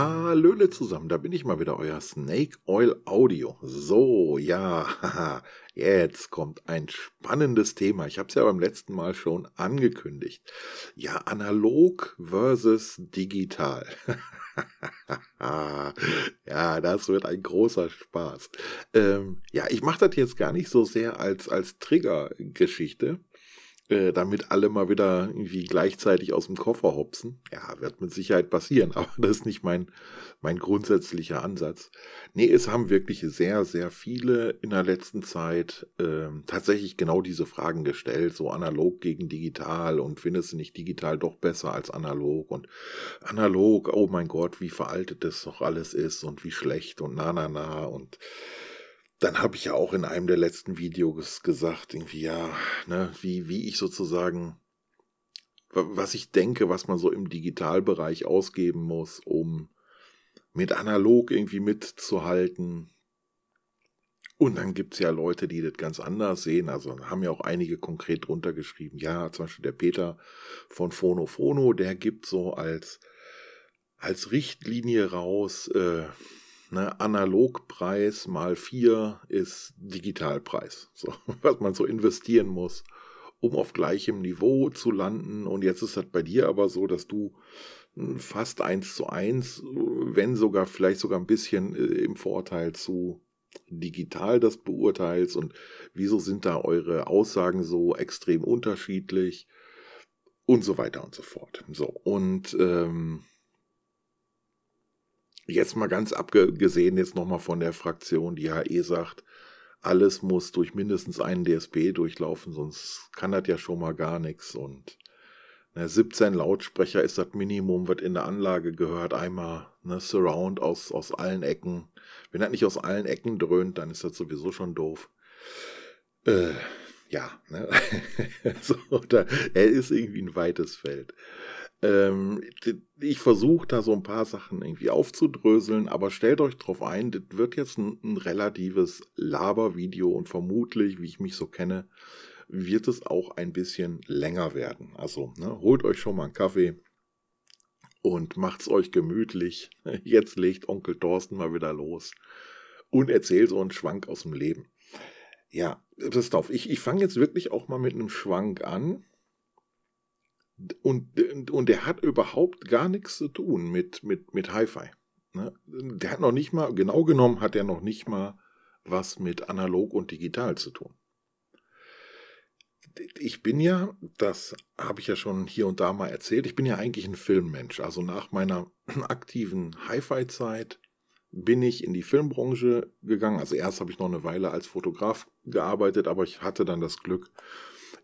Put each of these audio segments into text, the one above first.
Hallöle zusammen, da bin ich mal wieder, euer Snake Oil Audio. So, ja, haha, jetzt kommt ein spannendes Thema. Ich habe es ja beim letzten Mal schon angekündigt. Ja, analog versus digital. ja, das wird ein großer Spaß. Ähm, ja, ich mache das jetzt gar nicht so sehr als, als Trigger-Geschichte, äh, damit alle mal wieder irgendwie gleichzeitig aus dem Koffer hopsen. Ja, wird mit Sicherheit passieren, aber das ist nicht mein, mein grundsätzlicher Ansatz. Nee, es haben wirklich sehr, sehr viele in der letzten Zeit äh, tatsächlich genau diese Fragen gestellt, so analog gegen digital und findest du nicht digital doch besser als analog und analog, oh mein Gott, wie veraltet das doch alles ist und wie schlecht und na na na und dann habe ich ja auch in einem der letzten Videos gesagt, irgendwie, ja, ne, wie, wie ich sozusagen, was ich denke, was man so im Digitalbereich ausgeben muss, um mit analog irgendwie mitzuhalten. Und dann gibt es ja Leute, die das ganz anders sehen. Also haben ja auch einige konkret drunter geschrieben. Ja, zum Beispiel der Peter von Phono Phono, der gibt so als, als Richtlinie raus, äh, Ne, Analogpreis mal vier ist Digitalpreis, so, was man so investieren muss, um auf gleichem Niveau zu landen. Und jetzt ist das bei dir aber so, dass du hm, fast eins zu eins, wenn sogar vielleicht sogar ein bisschen äh, im Vorteil zu digital das beurteilst und wieso sind da eure Aussagen so extrem unterschiedlich und so weiter und so fort. So, und ähm, Jetzt mal ganz abgesehen jetzt nochmal von der Fraktion, die HE sagt, alles muss durch mindestens einen DSB durchlaufen, sonst kann das ja schon mal gar nichts. Und ne, 17 Lautsprecher ist das Minimum, wird in der Anlage gehört. Einmal ne, Surround aus, aus allen Ecken. Wenn das nicht aus allen Ecken dröhnt, dann ist das sowieso schon doof. Äh, ja, ne? so, da, er ist irgendwie ein weites Feld. Ähm, ich versuche da so ein paar Sachen irgendwie aufzudröseln, aber stellt euch drauf ein, das wird jetzt ein, ein relatives Labervideo und vermutlich, wie ich mich so kenne, wird es auch ein bisschen länger werden. Also ne, holt euch schon mal einen Kaffee und macht's euch gemütlich. Jetzt legt Onkel Thorsten mal wieder los und erzählt so einen Schwank aus dem Leben. Ja, passt auf, ich, ich fange jetzt wirklich auch mal mit einem Schwank an. Und, und der hat überhaupt gar nichts zu tun mit, mit, mit Hi-Fi. Ne? Der hat noch nicht mal, genau genommen hat er noch nicht mal was mit analog und digital zu tun. Ich bin ja, das habe ich ja schon hier und da mal erzählt, ich bin ja eigentlich ein Filmmensch. Also nach meiner aktiven Hi-Fi-Zeit bin ich in die Filmbranche gegangen. Also erst habe ich noch eine Weile als Fotograf gearbeitet, aber ich hatte dann das Glück,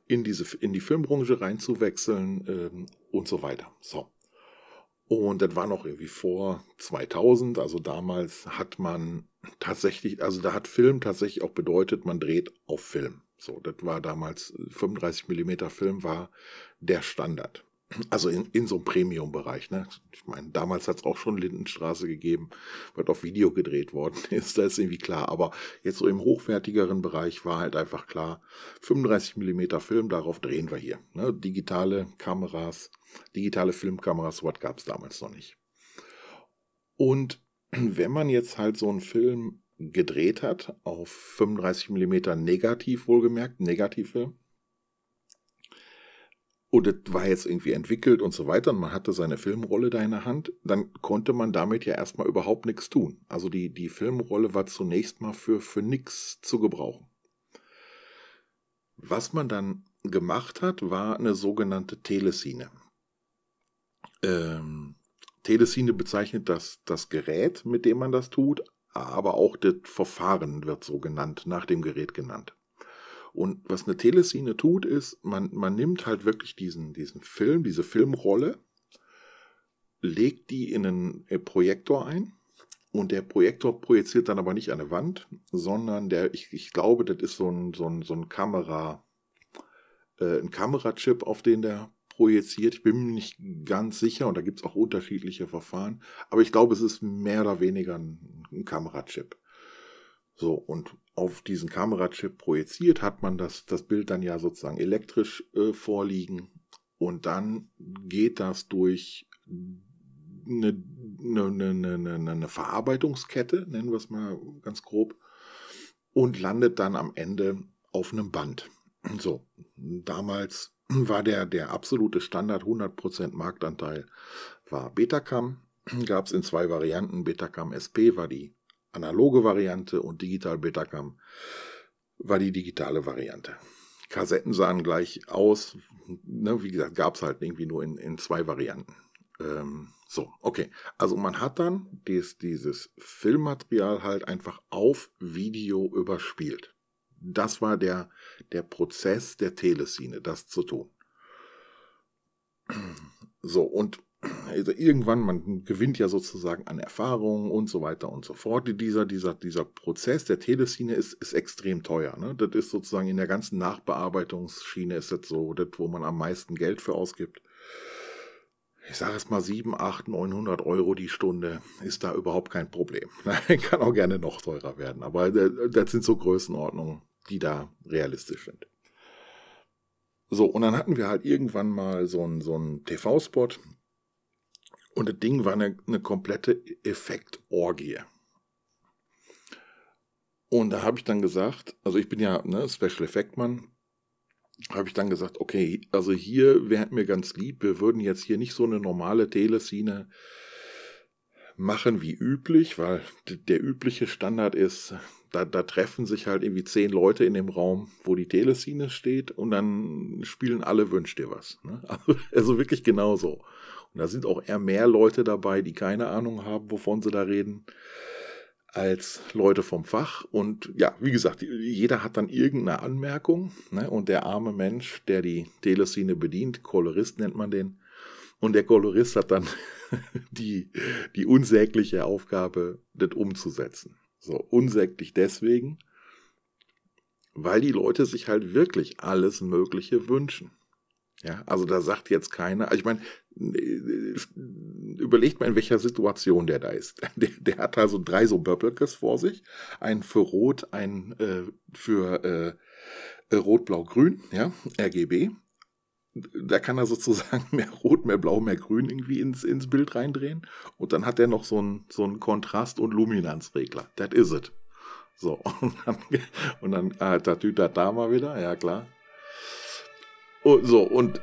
in, diese, in die Filmbranche reinzuwechseln ähm, und so weiter. So. Und das war noch irgendwie vor 2000, also damals hat man tatsächlich, also da hat Film tatsächlich auch bedeutet, man dreht auf Film. So, das war damals 35 mm Film war der Standard. Also in, in so einem Premium-Bereich. Ne? Ich meine, damals hat es auch schon Lindenstraße gegeben, weil auf Video gedreht worden ist. Da ist irgendwie klar. Aber jetzt so im hochwertigeren Bereich war halt einfach klar, 35 mm Film, darauf drehen wir hier. Ne? Digitale Kameras, digitale Filmkameras, was gab es damals noch nicht. Und wenn man jetzt halt so einen Film gedreht hat, auf 35 mm negativ wohlgemerkt, Negativfilm, und das war jetzt irgendwie entwickelt und so weiter und man hatte seine Filmrolle da in der Hand, dann konnte man damit ja erstmal überhaupt nichts tun. Also die, die Filmrolle war zunächst mal für, für nichts zu gebrauchen. Was man dann gemacht hat, war eine sogenannte Telesine. Ähm, Telesine bezeichnet das, das Gerät, mit dem man das tut, aber auch das Verfahren wird so genannt, nach dem Gerät genannt. Und was eine Teleszene tut, ist, man, man nimmt halt wirklich diesen, diesen Film, diese Filmrolle, legt die in einen äh, Projektor ein. Und der Projektor projiziert dann aber nicht eine Wand, sondern der, ich, ich glaube, das ist so ein, so ein, so ein Kamera, äh, ein Kamerachip, auf den der projiziert. Ich bin mir nicht ganz sicher und da gibt es auch unterschiedliche Verfahren. Aber ich glaube, es ist mehr oder weniger ein, ein Kamerachip. So, und auf diesen Kamerachip projiziert hat man das, das Bild dann ja sozusagen elektrisch äh, vorliegen und dann geht das durch eine, eine, eine, eine Verarbeitungskette, nennen wir es mal ganz grob, und landet dann am Ende auf einem Band. So, damals war der, der absolute Standard 100% Marktanteil war Betacam. Gab es in zwei Varianten. Betacam SP war die analoge Variante und Digital Betacam war die digitale Variante. Kassetten sahen gleich aus. Ne, wie gesagt, gab es halt irgendwie nur in, in zwei Varianten. Ähm, so, okay. Also man hat dann dies, dieses Filmmaterial halt einfach auf Video überspielt. Das war der, der Prozess der Teleszene, das zu tun. So, und also irgendwann, man gewinnt ja sozusagen an Erfahrungen und so weiter und so fort. Dieser, dieser, dieser Prozess der Teleszene ist, ist extrem teuer. Ne? Das ist sozusagen in der ganzen Nachbearbeitungsschiene ist das so, das, wo man am meisten Geld für ausgibt. Ich sage es mal 7, 8, 900 Euro die Stunde ist da überhaupt kein Problem. Kann auch gerne noch teurer werden, aber das sind so Größenordnungen, die da realistisch sind. So, und dann hatten wir halt irgendwann mal so einen, so einen TV-Spot, und das Ding war eine, eine komplette Effektorgie. Und da habe ich dann gesagt, also ich bin ja ne, Special Effect Mann, habe ich dann gesagt, okay, also hier wäre mir ganz lieb, wir würden jetzt hier nicht so eine normale Teleszene machen wie üblich, weil der übliche Standard ist, da, da, treffen sich halt irgendwie zehn Leute in dem Raum, wo die Teleszene steht und dann spielen alle Wünsch dir was. Ne? Also, wirklich genauso. so. Und da sind auch eher mehr Leute dabei, die keine Ahnung haben, wovon sie da reden, als Leute vom Fach. Und ja, wie gesagt, jeder hat dann irgendeine Anmerkung. Ne? Und der arme Mensch, der die Teleszene bedient, Kolorist nennt man den, und der Kolorist hat dann die, die unsägliche Aufgabe, das umzusetzen. So, unsäglich deswegen, weil die Leute sich halt wirklich alles Mögliche wünschen. Ja, also da sagt jetzt keiner, also ich meine, überlegt mal, in welcher Situation der da ist. Der, der hat also drei so Böppelkes vor sich. Einen für Rot, einen äh, für äh, Rot, Blau, Grün, ja, RGB. Da kann er sozusagen mehr Rot, mehr Blau, mehr Grün irgendwie ins, ins Bild reindrehen. Und dann hat er noch so einen so einen Kontrast- und Luminanzregler. That is it. So, und dann, und dann äh, ah, Tatütata mal wieder, ja klar. Und oh, so, und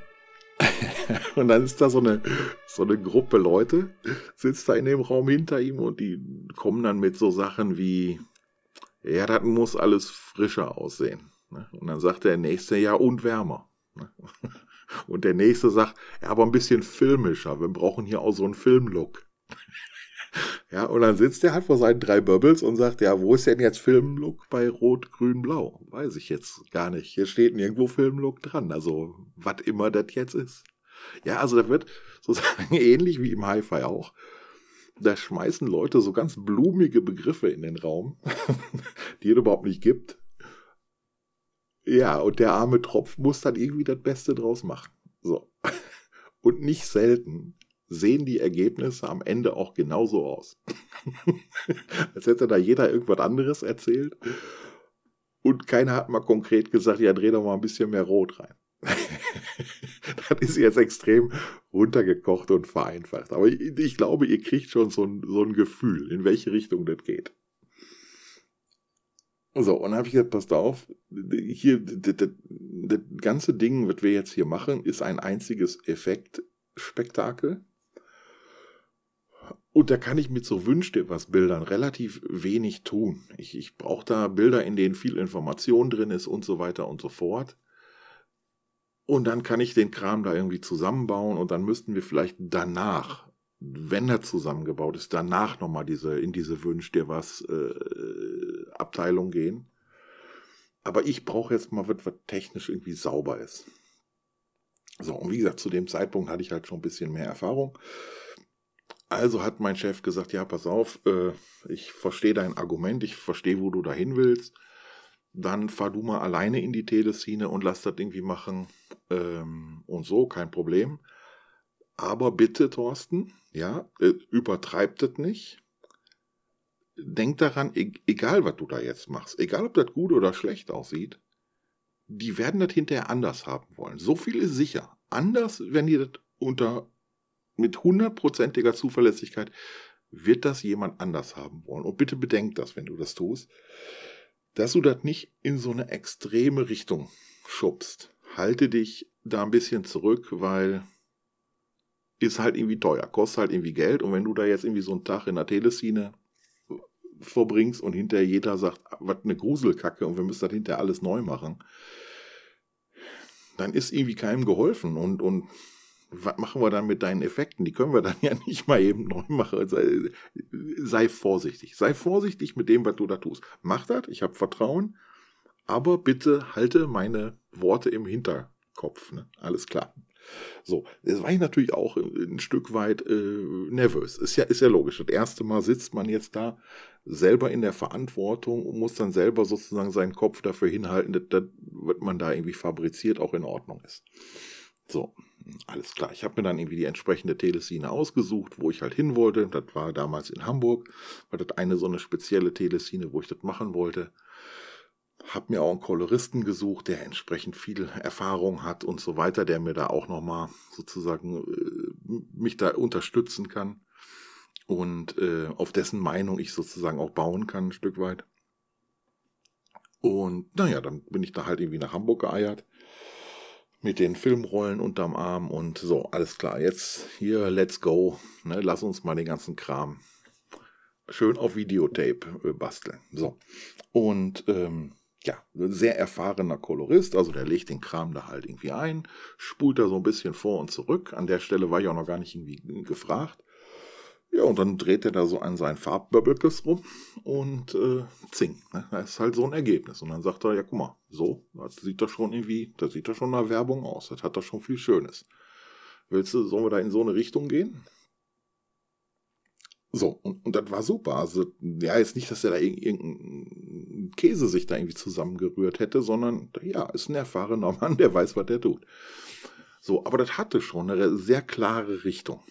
und dann ist da so eine, so eine Gruppe Leute, sitzt da in dem Raum hinter ihm und die kommen dann mit so Sachen wie, ja, das muss alles frischer aussehen. Ne? Und dann sagt der nächste, ja, und wärmer. Ne? Und der nächste sagt, ja, aber ein bisschen filmischer. Wir brauchen hier auch so einen Filmlook. Ja, und dann sitzt der halt vor seinen drei Bubbles und sagt, ja, wo ist denn jetzt Filmlook bei Rot, Grün, Blau? Weiß ich jetzt gar nicht. Hier steht nirgendwo Filmlook dran. Also, was immer das jetzt ist. Ja, also da wird sozusagen ähnlich wie im Hi-Fi auch. Da schmeißen Leute so ganz blumige Begriffe in den Raum, die es überhaupt nicht gibt. Ja, und der arme Tropf muss dann irgendwie das Beste draus machen. So. Und nicht selten sehen die Ergebnisse am Ende auch genauso aus. Als hätte da jeder irgendwas anderes erzählt. Und keiner hat mal konkret gesagt, ja, dreh doch mal ein bisschen mehr Rot rein. dann ist sie jetzt extrem runtergekocht und vereinfacht. Aber ich, ich glaube, ihr kriegt schon so ein, so ein Gefühl, in welche Richtung das geht. So, und dann habe ich gesagt, passt auf, hier, das, das ganze Ding, was wir jetzt hier machen, ist ein einziges Effektspektakel. Und da kann ich mit so Wünsch was Bildern relativ wenig tun. Ich, ich brauche da Bilder, in denen viel Information drin ist und so weiter und so fort. Und dann kann ich den Kram da irgendwie zusammenbauen und dann müssten wir vielleicht danach, wenn er zusammengebaut ist, danach nochmal diese, in diese Wünsch dir was äh, Abteilung gehen. Aber ich brauche jetzt mal was, was technisch irgendwie sauber ist. So, und wie gesagt, zu dem Zeitpunkt hatte ich halt schon ein bisschen mehr Erfahrung. Also hat mein Chef gesagt, ja, pass auf, äh, ich verstehe dein Argument, ich verstehe, wo du dahin willst dann fahr du mal alleine in die Teleszene und lass das irgendwie machen ähm, und so, kein Problem. Aber bitte, Thorsten, ja, äh, übertreibt es nicht. Denk daran, e-, egal was du da jetzt machst, egal ob das gut oder schlecht aussieht, die werden das hinterher anders haben wollen. So viel ist sicher. Anders, wenn die das unter mit hundertprozentiger Zuverlässigkeit wird das jemand anders haben wollen. Und bitte bedenkt das, wenn du das tust dass du das nicht in so eine extreme Richtung schubst. Halte dich da ein bisschen zurück, weil ist halt irgendwie teuer, kostet halt irgendwie Geld. Und wenn du da jetzt irgendwie so einen Tag in der Teleszene verbringst und hinterher jeder sagt, was eine Gruselkacke und wir müssen das hinterher alles neu machen, dann ist irgendwie keinem geholfen. Und, und was machen wir dann mit deinen Effekten? Die können wir dann ja nicht mal eben neu machen. Sei, also, äh, sei vorsichtig. Sei vorsichtig mit dem, was du da tust. Mach das, ich habe Vertrauen, aber bitte halte meine Worte im Hinterkopf. Ne? Alles klar. So, jetzt war ich natürlich auch ein, Stück weit äh, nervös. Ist ja, ist ja logisch. Das erste Mal sitzt man jetzt da selber in der Verantwortung und muss dann selber sozusagen seinen Kopf dafür hinhalten, dass das, man da irgendwie fabriziert, auch in Ordnung ist. So, alles klar, ich habe mir dann irgendwie die entsprechende Telesine ausgesucht, wo ich halt hin wollte. Das war damals in Hamburg, war das eine so eine spezielle Telesine, wo ich das machen wollte. Hab mir auch einen Koloristen gesucht, der entsprechend viel Erfahrung hat und so weiter, der mir da auch nochmal sozusagen äh, mich da unterstützen kann und äh, auf dessen Meinung ich sozusagen auch bauen kann, ein Stück weit. Und naja, dann bin ich da halt irgendwie nach Hamburg geeiert mit den Filmrollen unterm Arm und so, alles klar, jetzt hier, let's go. Ne, lass uns mal den ganzen Kram schön auf Videotape äh, basteln. So. Und ähm, ja, sehr erfahrener Kolorist, also der legt den Kram da halt irgendwie ein, spult da so ein bisschen vor und zurück. An der Stelle war ich auch noch gar nicht irgendwie gefragt. Ja, und dann dreht er da so an seinen Farbböbbelkes rum und äh, zing. Ne? Das ist halt so ein Ergebnis. Und dann sagt er, ja guck mal, so, das sieht doch schon irgendwie, das sieht doch schon nach Werbung aus. Das hat doch schon viel Schönes. Willst du, sollen wir da in so eine Richtung gehen? So, und, und das war super. Also, ja, jetzt nicht, dass er da irgendein Käse sich da irgendwie zusammengerührt hätte, sondern, ja, ist ein erfahrener Mann, der weiß, was der tut. So, aber das hatte schon eine sehr klare Richtung.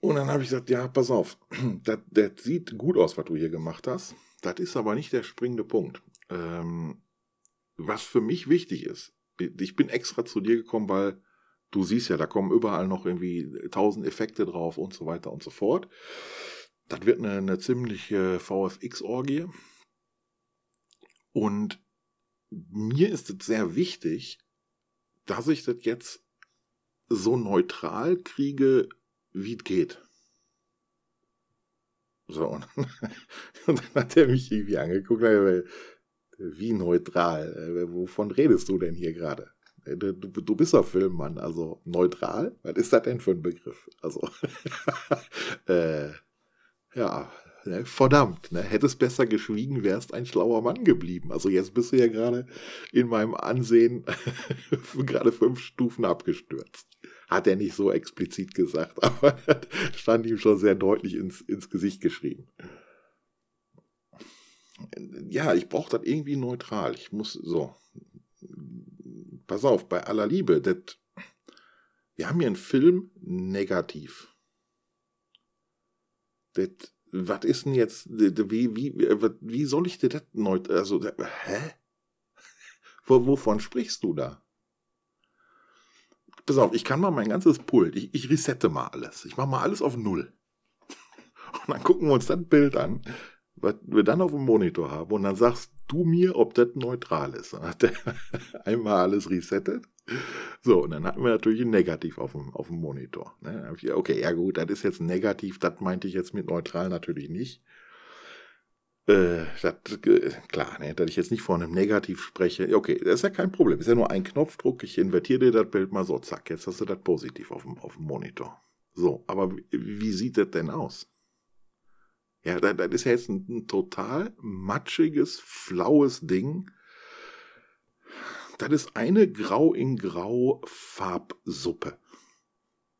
Und dann habe ich gesagt, ja, pass auf, das, das, sieht gut aus, was du hier gemacht hast. Das ist aber nicht der springende Punkt. Ähm, was für mich wichtig ist, ich bin extra zu dir gekommen, weil du siehst ja, da kommen überall noch irgendwie tausend Effekte drauf und so weiter und so fort. Das wird eine, eine ziemliche VFX-Orgie. Und mir ist es sehr wichtig, dass ich das jetzt so neutral kriege, wie es geht. So, und, und, dann hat er mich irgendwie angeguckt, wie neutral, äh, wovon redest du denn hier gerade? Äh, du, du bist doch Filmmann, also neutral? Was ist das denn für ein Begriff? Also, äh, ja, Ne? Verdammt, ne? hättest besser geschwiegen, wärst ein schlauer Mann geblieben. Also jetzt bist du ja gerade in meinem Ansehen gerade fünf Stufen abgestürzt. Hat er nicht so explizit gesagt, aber stand ihm schon sehr deutlich ins, ins Gesicht geschrieben. Ja, ich brauche das irgendwie neutral. Ich muss so. Pass auf, bei aller Liebe, das wir haben hier einen Film negativ. Das was ist denn jetzt, wie, wie, äh, wie soll ich dir das neu, also, hä? Wovon sprichst du da? Pass auf, ich kann mal mein ganzes Pult, ich, ich resette mal alles. Ich mache mal alles auf Null. Und dann gucken wir uns das Bild an, was wir dann auf dem Monitor haben. Und dann sagst du mir, ob das neutral ist. Dann hat der einmal alles resettet so, und dann hatten wir natürlich ein Negativ auf dem, auf dem Monitor. Ne? okay, ja gut, das ist jetzt negativ, das meinte ich jetzt mit neutral natürlich nicht. Äh, das, äh, klar, ne, dass ich jetzt nicht von einem Negativ spreche. Okay, das ist ja kein Problem. Ist ja nur ein Knopfdruck. Ich invertiere dir das Bild mal so, zack. Jetzt hast du das positiv auf dem, auf dem Monitor. So, aber wie sieht das denn aus? Ja, das, das ist ja jetzt ein, ein total matschiges, flaues Ding das ist eine Grau in Grau Farbsuppe.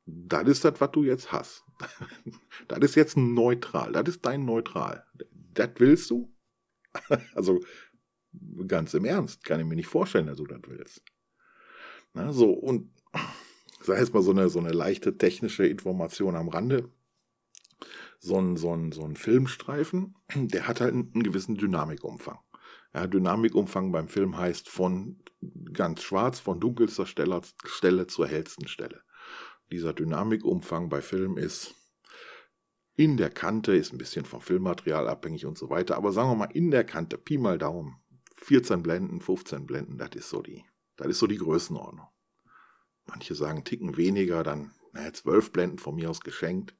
Das ist das, was du jetzt hast. das ist jetzt neutral. Das ist dein Neutral. Das willst du? also ganz im Ernst, kann ich mir nicht vorstellen, dass du das willst. Na, so, und sei es mal so eine, so eine leichte technische Information am Rande. So ein, so, ein, so ein Filmstreifen, der hat halt einen gewissen Dynamikumfang. Ja, Dynamikumfang beim Film heißt von ganz schwarz, von dunkelster Stelle, Stelle zur hellsten Stelle. Dieser Dynamikumfang bei Film ist in der Kante, ist ein bisschen vom Filmmaterial abhängig und so weiter, aber sagen wir mal in der Kante, Pi mal Daumen, 14 Blenden, 15 Blenden, das ist so die, das ist so die Größenordnung. Manche sagen Ticken weniger, dann naja, 12 Blenden von mir aus geschenkt.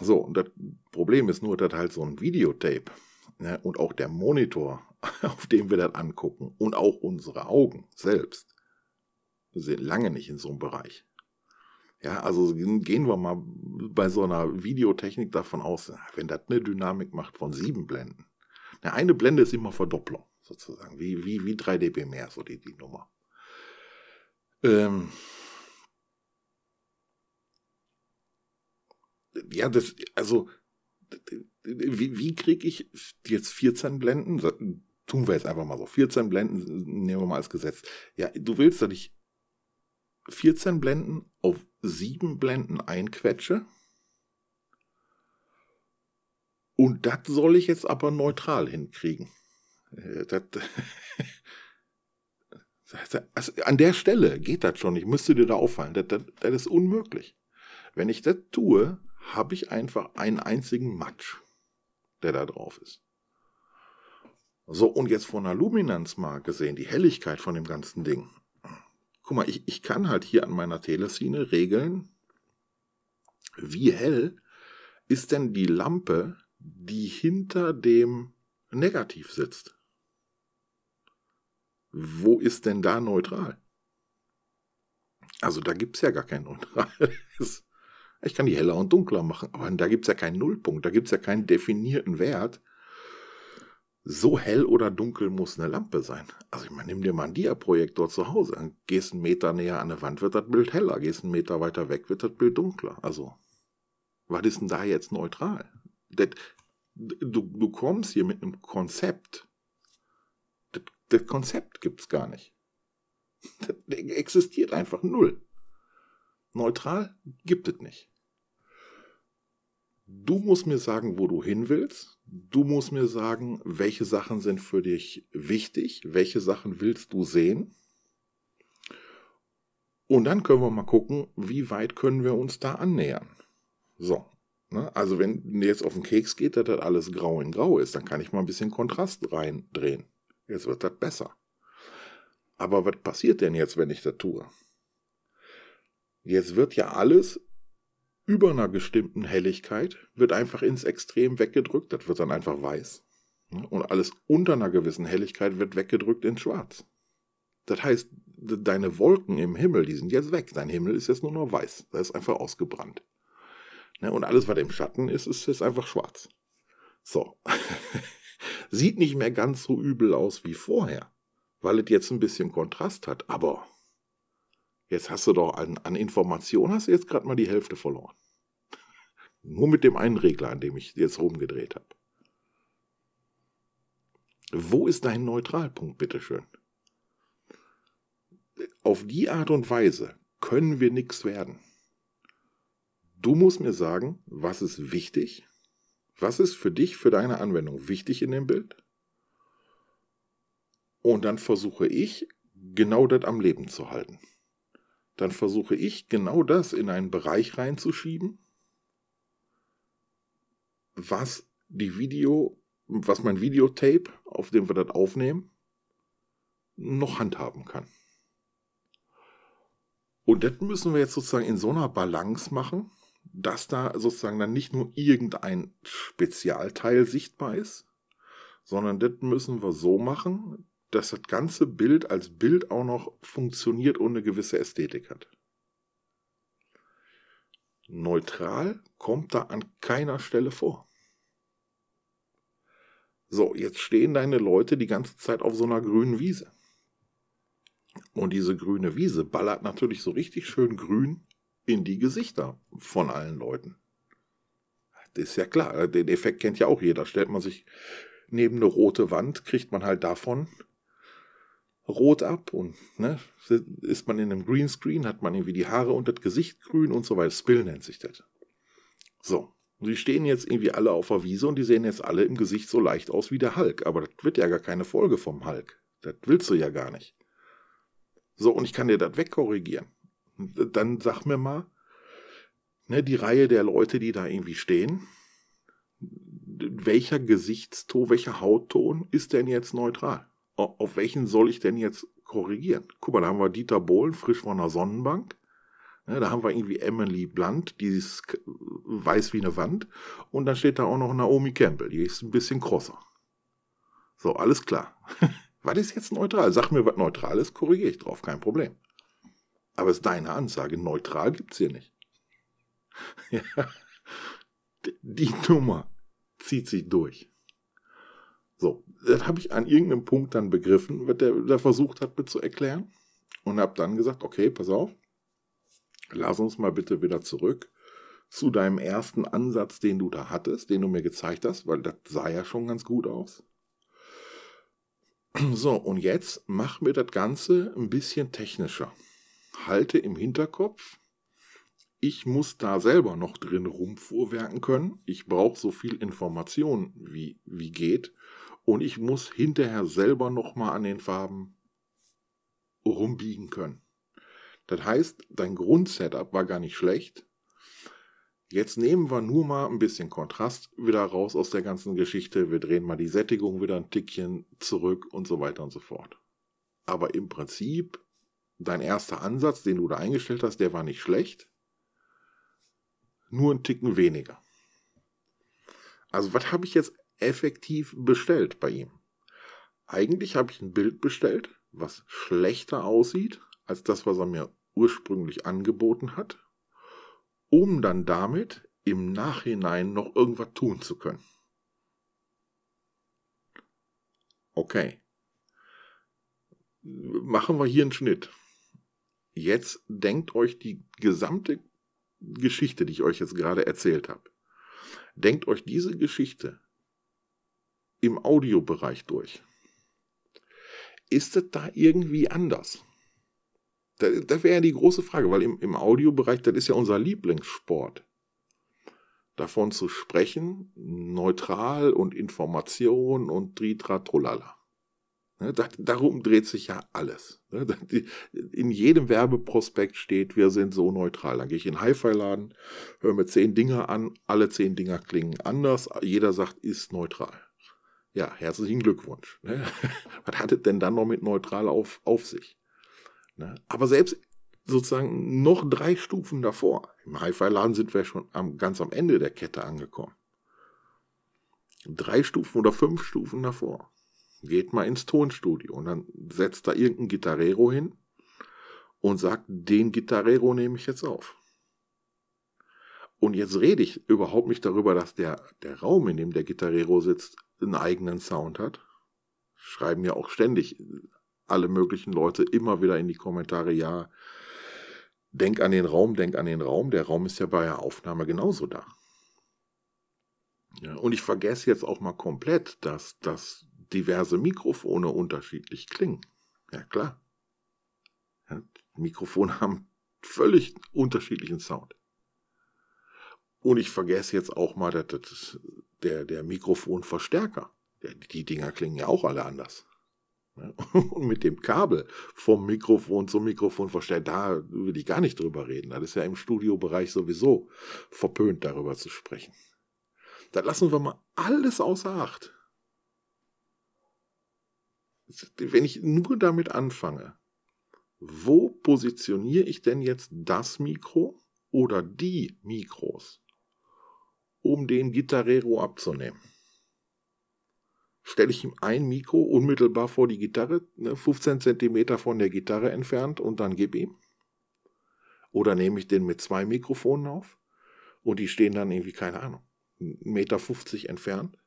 So, und das Problem ist nur, dass halt so ein Videotape ne, und auch der Monitor, auf dem wir das angucken und auch unsere Augen selbst sind lange nicht in so einem Bereich. Ja, also gehen wir mal bei so einer Videotechnik davon aus, wenn das eine Dynamik macht von sieben Blenden. Eine Blende ist immer Verdopplung, sozusagen, wie, wie, wie 3 dB mehr, so die, die Nummer. Ähm ja, das, also wie, wie kriege ich jetzt 14 Blenden? Tun wir jetzt einfach mal so. 14 Blenden nehmen wir mal als Gesetz. Ja, du willst, dass ich 14 Blenden auf 7 Blenden einquetsche? Und das soll ich jetzt aber neutral hinkriegen. Äh, das, also an der Stelle geht das schon. Ich müsste dir da auffallen. Das, das, das, ist unmöglich. Wenn ich das tue, habe ich einfach einen einzigen Matsch, der da drauf ist. So, und jetzt von der Luminanz mal gesehen, die Helligkeit von dem ganzen Ding. Guck mal, ich, ich kann halt hier an meiner Telesine regeln, wie hell ist denn die Lampe, die hinter dem Negativ sitzt. Wo ist denn da neutral? Also da gibt es ja gar kein Neutral. Ich kann die heller und dunkler machen, aber da gibt es ja keinen Nullpunkt, da gibt es ja keinen definierten Wert. So hell oder dunkel muss eine Lampe sein. Also ich meine, nimm dir mal einen Dia-Projektor zu Hause. Dann gehst einen Meter näher an der Wand, wird das Bild heller. Gehst einen Meter weiter weg, wird das Bild dunkler. Also, was ist denn da jetzt neutral? Das, du, du kommst hier mit einem Konzept. Das, das Konzept gibt es gar nicht. Das existiert einfach null. Neutral gibt es nicht du musst mir sagen, wo du hin willst. Du musst mir sagen, welche Sachen sind für dich wichtig, welche Sachen willst du sehen. Und dann können wir mal gucken, wie weit können wir uns da annähern. So. Ne? Also wenn jetzt auf den Keks geht, dass das alles grau in grau ist, dann kann ich mal ein bisschen Kontrast reindrehen. Jetzt wird das besser. Aber was passiert denn jetzt, wenn ich das tue? Jetzt wird ja alles über einer bestimmten Helligkeit wird einfach ins Extrem weggedrückt, das wird dann einfach weiß. Und alles unter einer gewissen Helligkeit wird weggedrückt ins Schwarz. Das heißt, deine Wolken im Himmel, die sind jetzt weg. Dein Himmel ist jetzt nur noch weiß. Da ist einfach ausgebrannt. Ne, und alles, was im Schatten ist, ist jetzt einfach schwarz. So. Sieht nicht mehr ganz so übel aus wie vorher, weil es jetzt ein bisschen Kontrast hat. Aber Jetzt hast du doch an, an Information, hast du jetzt gerade mal die Hälfte verloren. Nur mit dem einen Regler, an dem ich jetzt rumgedreht habe. Wo ist dein Neutralpunkt, bitteschön? Auf die Art und Weise können wir nichts werden. Du musst mir sagen, was ist wichtig, was ist für dich, für deine Anwendung wichtig in dem Bild. Und dann versuche ich, genau das am Leben zu halten dann versuche ich genau das in einen Bereich reinzuschieben, was die Video, was mein Videotape, auf dem wir das aufnehmen, noch handhaben kann. Und das müssen wir jetzt sozusagen in so einer Balance machen, dass da sozusagen dann nicht nur irgendein Spezialteil sichtbar ist, sondern das müssen wir so machen, dass das ganze Bild als Bild auch noch funktioniert und eine gewisse Ästhetik hat. Neutral kommt da an keiner Stelle vor. So, jetzt stehen deine Leute die ganze Zeit auf so einer grünen Wiese. Und diese grüne Wiese ballert natürlich so richtig schön grün in die Gesichter von allen Leuten. Das ist ja klar, den Effekt kennt ja auch jeder. Stellt man sich neben eine rote Wand, kriegt man halt davon rot ab und ne, ist man in einem Greenscreen, hat man irgendwie die Haare und das Gesicht grün und so weiter. Spill nennt sich das. So. Und die stehen jetzt irgendwie alle auf der Wiese und die sehen jetzt alle im Gesicht so leicht aus wie der Hulk. Aber das wird ja gar keine Folge vom Hulk. Das willst du ja gar nicht. So, und ich kann dir das wegkorrigieren. Dann sag mir mal, ne, die Reihe der Leute, die da irgendwie stehen, welcher Gesichtston, welcher Hautton ist denn jetzt neutral? auf welchen soll ich denn jetzt korrigieren? Guck mal, da haben wir Dieter Bohlen, frisch von der Sonnenbank. Ne, da haben wir irgendwie Emily Blunt, die ist weiß wie eine Wand. Und dann steht da auch noch Naomi Campbell, die ist ein bisschen krosser. So, alles klar. was ist jetzt neutral? Sag mir was neutral ist, korrigiere ich drauf, kein Problem. Aber es ist deine Ansage, neutral gibt es hier nicht. ja, die Nummer zieht sich durch. So, das habe ich an irgendeinem Punkt dann begriffen, was der, der versucht hat, mir zu erklären. Und habe dann gesagt, okay, pass auf, lass uns mal bitte wieder zurück zu deinem ersten Ansatz, den du da hattest, den du mir gezeigt hast, weil das sah ja schon ganz gut aus. So, und jetzt mach mir das Ganze ein bisschen technischer. Halte im Hinterkopf, ich muss da selber noch drin rumfuhrwerken können. Ich brauche so viel Information, wie, wie geht und ich muss hinterher selber nochmal an den Farben rumbiegen können. Das heißt, dein Grundsetup war gar nicht schlecht. Jetzt nehmen wir nur mal ein bisschen Kontrast wieder raus aus der ganzen Geschichte. Wir drehen mal die Sättigung wieder ein Tickchen zurück und so weiter und so fort. Aber im Prinzip, dein erster Ansatz, den du da eingestellt hast, der war nicht schlecht. Nur ein Ticken weniger. Also was habe ich jetzt effektiv bestellt bei ihm. Eigentlich habe ich ein Bild bestellt, was schlechter aussieht als das, was er mir ursprünglich angeboten hat, um dann damit im Nachhinein noch irgendwas tun zu können. Okay. Machen wir hier einen Schnitt. Jetzt denkt euch die gesamte Geschichte, die ich euch jetzt gerade erzählt habe, denkt euch diese Geschichte im Audiobereich durch. Ist es da irgendwie anders? Das, wäre ja die große Frage, weil im, im Audiobereich, das ist ja unser Lieblingssport. Davon zu sprechen, neutral und Information und Tritra Trolala. Ne, darum dreht sich ja alles. Ne, in jedem Werbeprospekt steht, wir sind so neutral. Dann gehe ich in einen Hi-Fi-Laden, höre mir zehn Dinger an, alle zehn Dinger klingen anders, jeder sagt, ist neutral. Ja, herzlichen Glückwunsch. Ne? Was hat es denn dann noch mit neutral auf, auf sich? Ne? Aber selbst sozusagen noch drei Stufen davor, im Hi-Fi-Laden sind wir schon am, ganz am Ende der Kette angekommen. Drei Stufen oder fünf Stufen davor. Geht mal ins Tonstudio und dann setzt da irgendein Gitarrero hin und sagt, den Gitarrero nehme ich jetzt auf. Und jetzt rede ich überhaupt nicht darüber, dass der, der Raum, in dem der Gitarrero sitzt, einen eigenen Sound hat. Schreiben ja auch ständig alle möglichen Leute immer wieder in die Kommentare, ja, denk an den Raum, denk an den Raum. Der Raum ist ja bei der Aufnahme genauso da. Ja, und ich vergesse jetzt auch mal komplett, dass, dass diverse Mikrofone unterschiedlich klingen. Ja, klar. Ja, Mikrofone haben völlig unterschiedlichen Sound. Und ich vergesse jetzt auch mal, dass, dass der, der Mikrofonverstärker. Die Dinger klingen ja auch alle anders. Und mit dem Kabel vom Mikrofon zum Mikrofon verstärkt, da will ich gar nicht drüber reden. Das ist ja im Studiobereich sowieso verpönt, darüber zu sprechen. Da lassen wir mal alles außer Acht. Wenn ich nur damit anfange, wo positioniere ich denn jetzt das Mikro oder die Mikros? um den Gitarrero abzunehmen. Stelle ich ihm ein Mikro unmittelbar vor die Gitarre, 15 ne, Zentimeter von der Gitarre entfernt und dann gib ihm. Oder nehme ich den mit zwei Mikrofonen auf und die stehen dann irgendwie, keine Ahnung, 1,50 Meter entfernt.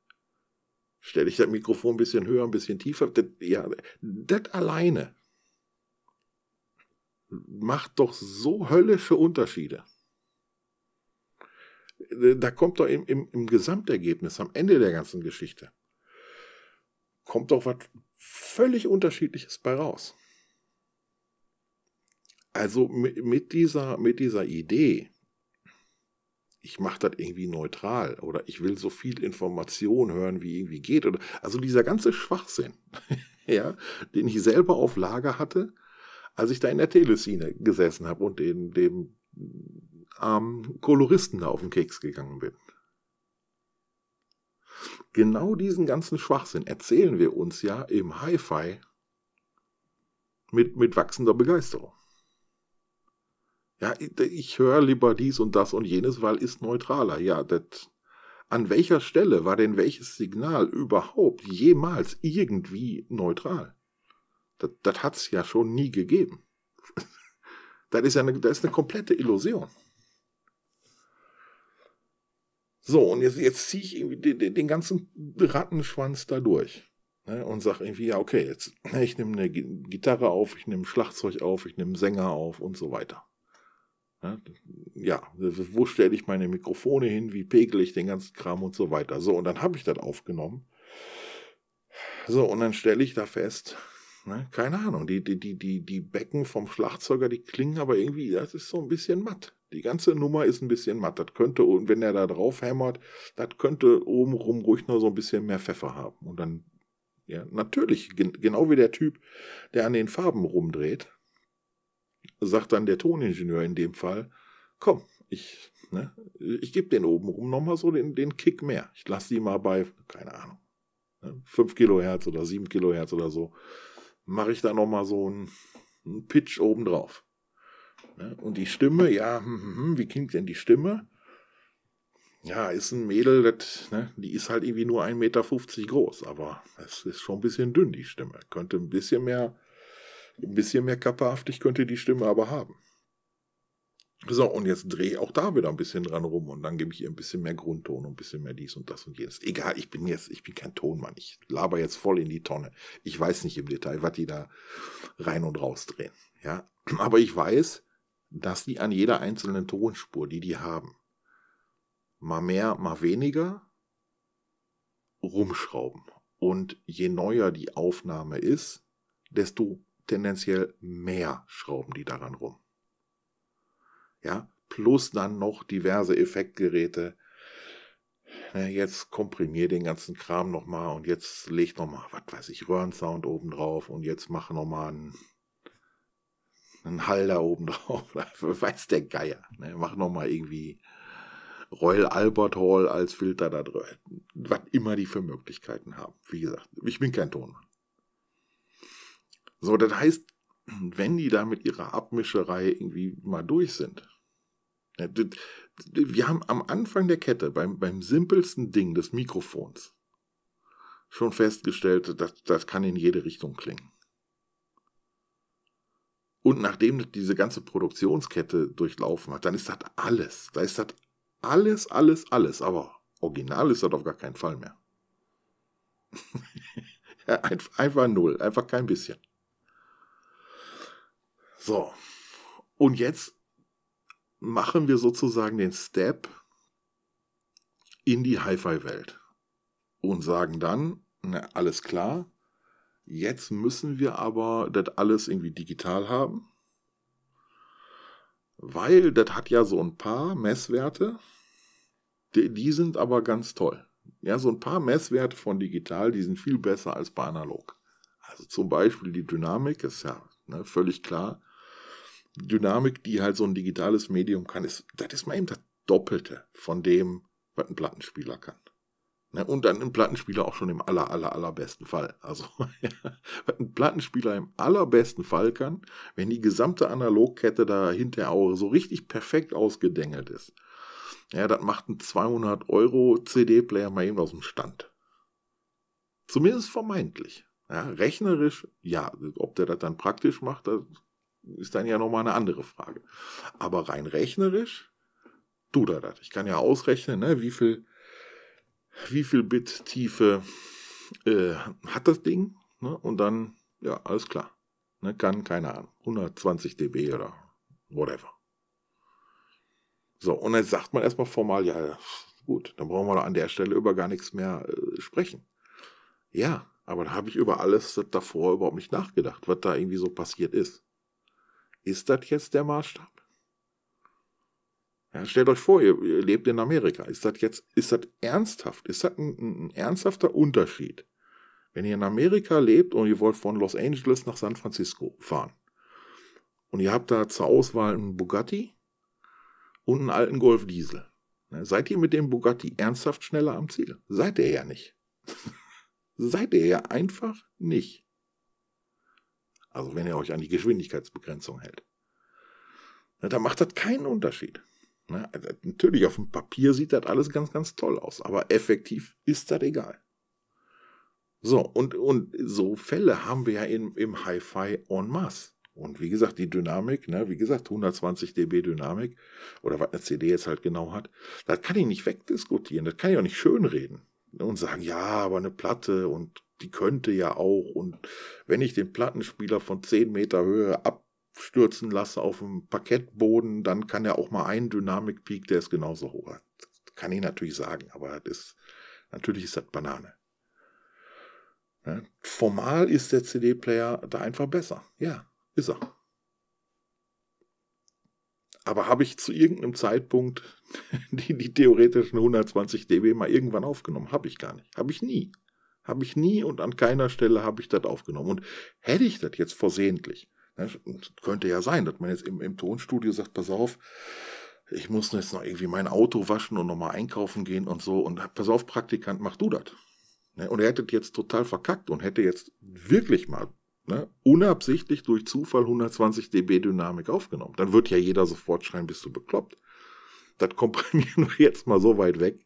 Stelle ich das Mikrofon ein bisschen höher, ein bisschen tiefer. Das, ja, das alleine macht doch so höllische Unterschiede da kommt doch im, im, im Gesamtergebnis, am Ende der ganzen Geschichte, kommt doch was völlig Unterschiedliches bei raus. Also mit, mit dieser, mit dieser Idee, ich mache das irgendwie neutral oder ich will so viel Information hören, wie irgendwie geht. Oder, also dieser ganze Schwachsinn, ja, den ich selber auf Lager hatte, als ich da in der Telesine gesessen habe und den, dem armen Koloristen da auf den Keks gegangen bin. Genau diesen ganzen Schwachsinn erzählen wir uns ja im Hi-Fi mit, mit wachsender Begeisterung. Ja, ich, ich höre lieber dies und das und jenes, weil ist neutraler. Ja, das, an welcher Stelle war denn welches Signal überhaupt jemals irgendwie neutral? Das, das hat es ja schon nie gegeben. Das ist, eine, das ist eine komplette Illusion. So, und jetzt, jetzt ziehe ich irgendwie den, den, ganzen Rattenschwanz da durch. Ne, und sage irgendwie, ja, okay, jetzt, ich nehme eine Gitarre auf, ich nehme Schlagzeug auf, ich nehme Sänger auf und so weiter. Ne, ja, wo stelle ich meine Mikrofone hin, wie pegel ich den ganzen Kram und so weiter. So, und dann habe ich das aufgenommen. So, und dann stelle ich da fest, Ne? Keine Ahnung. Die, die, die, die, Becken vom Schlagzeuger, die klingen aber irgendwie, das ist so ein bisschen matt. Die ganze Nummer ist ein bisschen matt. Das könnte, und wenn er da drauf hämmert, das könnte obenrum ruhig noch so ein bisschen mehr Pfeffer haben. Und dann, ja, natürlich, gen genau wie der Typ, der an den Farben rumdreht, sagt dann der Toningenieur in dem Fall, komm, ich, ne, ich gebe den obenrum nochmal so den, den Kick mehr. Ich lasse die mal bei, keine Ahnung, ne, 5 Kilohertz oder 7 Kilohertz oder so mache ich da nochmal so einen, einen Pitch obendrauf. Ne? Und die Stimme, ja, hm, hm, hm, wie klingt denn die Stimme? Ja, ist ein Mädel, das, ne, die ist halt irgendwie nur 1,50 Meter groß, aber es ist schon ein bisschen dünn, die Stimme. Könnte ein bisschen mehr, ein bisschen mehr Kapperhaftig könnte die Stimme aber haben. So, und jetzt drehe auch da wieder ein bisschen dran rum und dann gebe ich ihr ein bisschen mehr Grundton und ein bisschen mehr dies und das und jenes. Egal, ich bin jetzt, ich bin kein Tonmann. Ich laber jetzt voll in die Tonne. Ich weiß nicht im Detail, was die da rein und raus drehen. Ja, aber ich weiß, dass die an jeder einzelnen Tonspur, die die haben, mal mehr, mal weniger rumschrauben. Und je neuer die Aufnahme ist, desto tendenziell mehr schrauben die daran rum ja, plus dann noch diverse Effektgeräte. Jetzt komprimier den ganzen Kram nochmal und jetzt leg nochmal, was weiß ich, Röhrensound oben drauf und jetzt mach nochmal einen, einen Hall da oben drauf. Weiß der Geier. Ne? Mach nochmal irgendwie Royal Albert Hall als Filter da drauf. Was immer die für Möglichkeiten haben. Wie gesagt, ich bin kein Tonmann. So, das heißt, wenn die da mit ihrer Abmischerei irgendwie mal durch sind, wir haben am Anfang der Kette, beim, beim simpelsten Ding des Mikrofons, schon festgestellt, dass das kann in jede Richtung klingen. Und nachdem diese ganze Produktionskette durchlaufen hat, dann ist das alles. Da ist das alles, alles, alles. Aber original ist das auf gar keinen Fall mehr. einfach null, einfach kein bisschen. So. Und jetzt machen wir sozusagen den Step in die Hi-Fi-Welt und sagen dann, na, alles klar, jetzt müssen wir aber das alles irgendwie digital haben, weil das hat ja so ein paar Messwerte, die, die sind aber ganz toll. Ja, so ein paar Messwerte von digital, die sind viel besser als bei analog. Also zum Beispiel die Dynamik ist ja ne, völlig klar. Dynamik, die halt so ein digitales Medium kann, ist, das ist mal eben das Doppelte von dem, was ein Plattenspieler kann. Ne? Und dann ein Plattenspieler auch schon im aller, aller, allerbesten Fall. Also, was ein Plattenspieler im allerbesten Fall kann, wenn die gesamte Analogkette dahinter auch so richtig perfekt ausgedengelt ist. Ja, das macht ein 200 Euro CD-Player mal eben aus dem Stand. Zumindest vermeintlich. Ja, rechnerisch, ja, ob der das dann praktisch macht, das ist dann ja nochmal eine andere Frage. Aber rein rechnerisch tut er das. Ich kann ja ausrechnen, ne, wie viel, wie viel Bit Tiefe äh, hat das Ding. Ne, und dann, ja, alles klar. Ne, kann, keine Ahnung, 120 dB oder whatever. So, und dann sagt man erstmal formal, ja, gut, dann brauchen wir an der Stelle über gar nichts mehr äh, sprechen. Ja, aber da habe ich über alles davor überhaupt nicht nachgedacht, was da irgendwie so passiert ist. Ist das jetzt der Maßstab? Ja, stellt euch vor, ihr, ihr, lebt in Amerika. Ist das jetzt, ist das ernsthaft? Ist das ein, ein ernsthafter Unterschied? Wenn ihr in Amerika lebt und ihr wollt von Los Angeles nach San Francisco fahren und ihr habt da zur Auswahl einen Bugatti und einen alten Golf Diesel, ne, seid ihr mit dem Bugatti ernsthaft schneller am Ziel? Seid ihr ja nicht. seid ihr ja einfach nicht. Also wenn ihr euch an die Geschwindigkeitsbegrenzung hält. Na, da macht das keinen Unterschied. Na, also natürlich, auf dem Papier sieht das alles ganz, ganz toll aus, aber effektiv ist das egal. So, und, und so Fälle haben wir ja im, im Hi-Fi en masse. Und wie gesagt, die Dynamik, ne, wie gesagt, 120 dB Dynamik oder was eine CD jetzt halt genau hat, das kann ich nicht wegdiskutieren, das kann ich auch nicht schönreden und sagen, ja, aber eine Platte und die könnte ja auch. Und wenn ich den Plattenspieler von 10 Meter Höhe abstürzen lasse auf dem Parkettboden, dann kann er auch mal einen Dynamikpeak, der ist genauso hoch. Das kann ich natürlich sagen, aber das ist, natürlich ist das Banane. Ne? Formal ist der CD-Player da einfach besser. Ja, ist er. Aber habe ich zu irgendeinem Zeitpunkt die, die theoretischen 120 dB mal irgendwann aufgenommen? Habe ich gar nicht. Habe ich nie. Habe ich nie und an keiner Stelle habe ich das aufgenommen. Und hätte ich das jetzt versehentlich, ne, könnte ja sein, dass man jetzt im, im Tonstudio sagt, pass auf, ich muss jetzt noch irgendwie mein Auto waschen und nochmal einkaufen gehen und so. Und pass auf, Praktikant, mach du das. Ne? Und er hätte jetzt total verkackt und hätte jetzt wirklich mal ne, unabsichtlich durch Zufall 120 dB Dynamik aufgenommen. Dann wird ja jeder sofort schreien, bist du bekloppt. Das komprimieren wir jetzt mal so weit weg,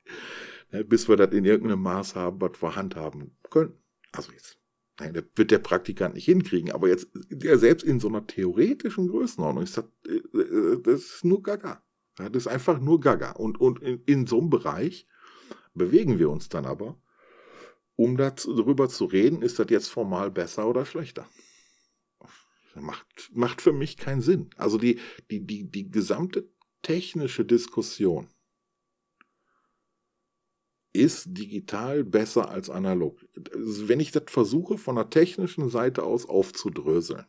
äh, bis wir das in irgendeinem Maß haben, was wir handhaben können. Also jetzt, nein, das wird der Praktikant nicht hinkriegen, aber jetzt, der selbst in so einer theoretischen Größenordnung ist das, äh, äh, das ist nur Gaga. Das ist einfach nur Gaga. Und, und in, in so einem Bereich bewegen wir uns dann aber. Um darüber zu reden, ist das jetzt formal besser oder schlechter? Macht, macht für mich keinen Sinn. Also die, die, die, die gesamte technische Diskussion ist digital besser als analog. Also, wenn ich das versuche, von der technischen Seite aus aufzudröseln,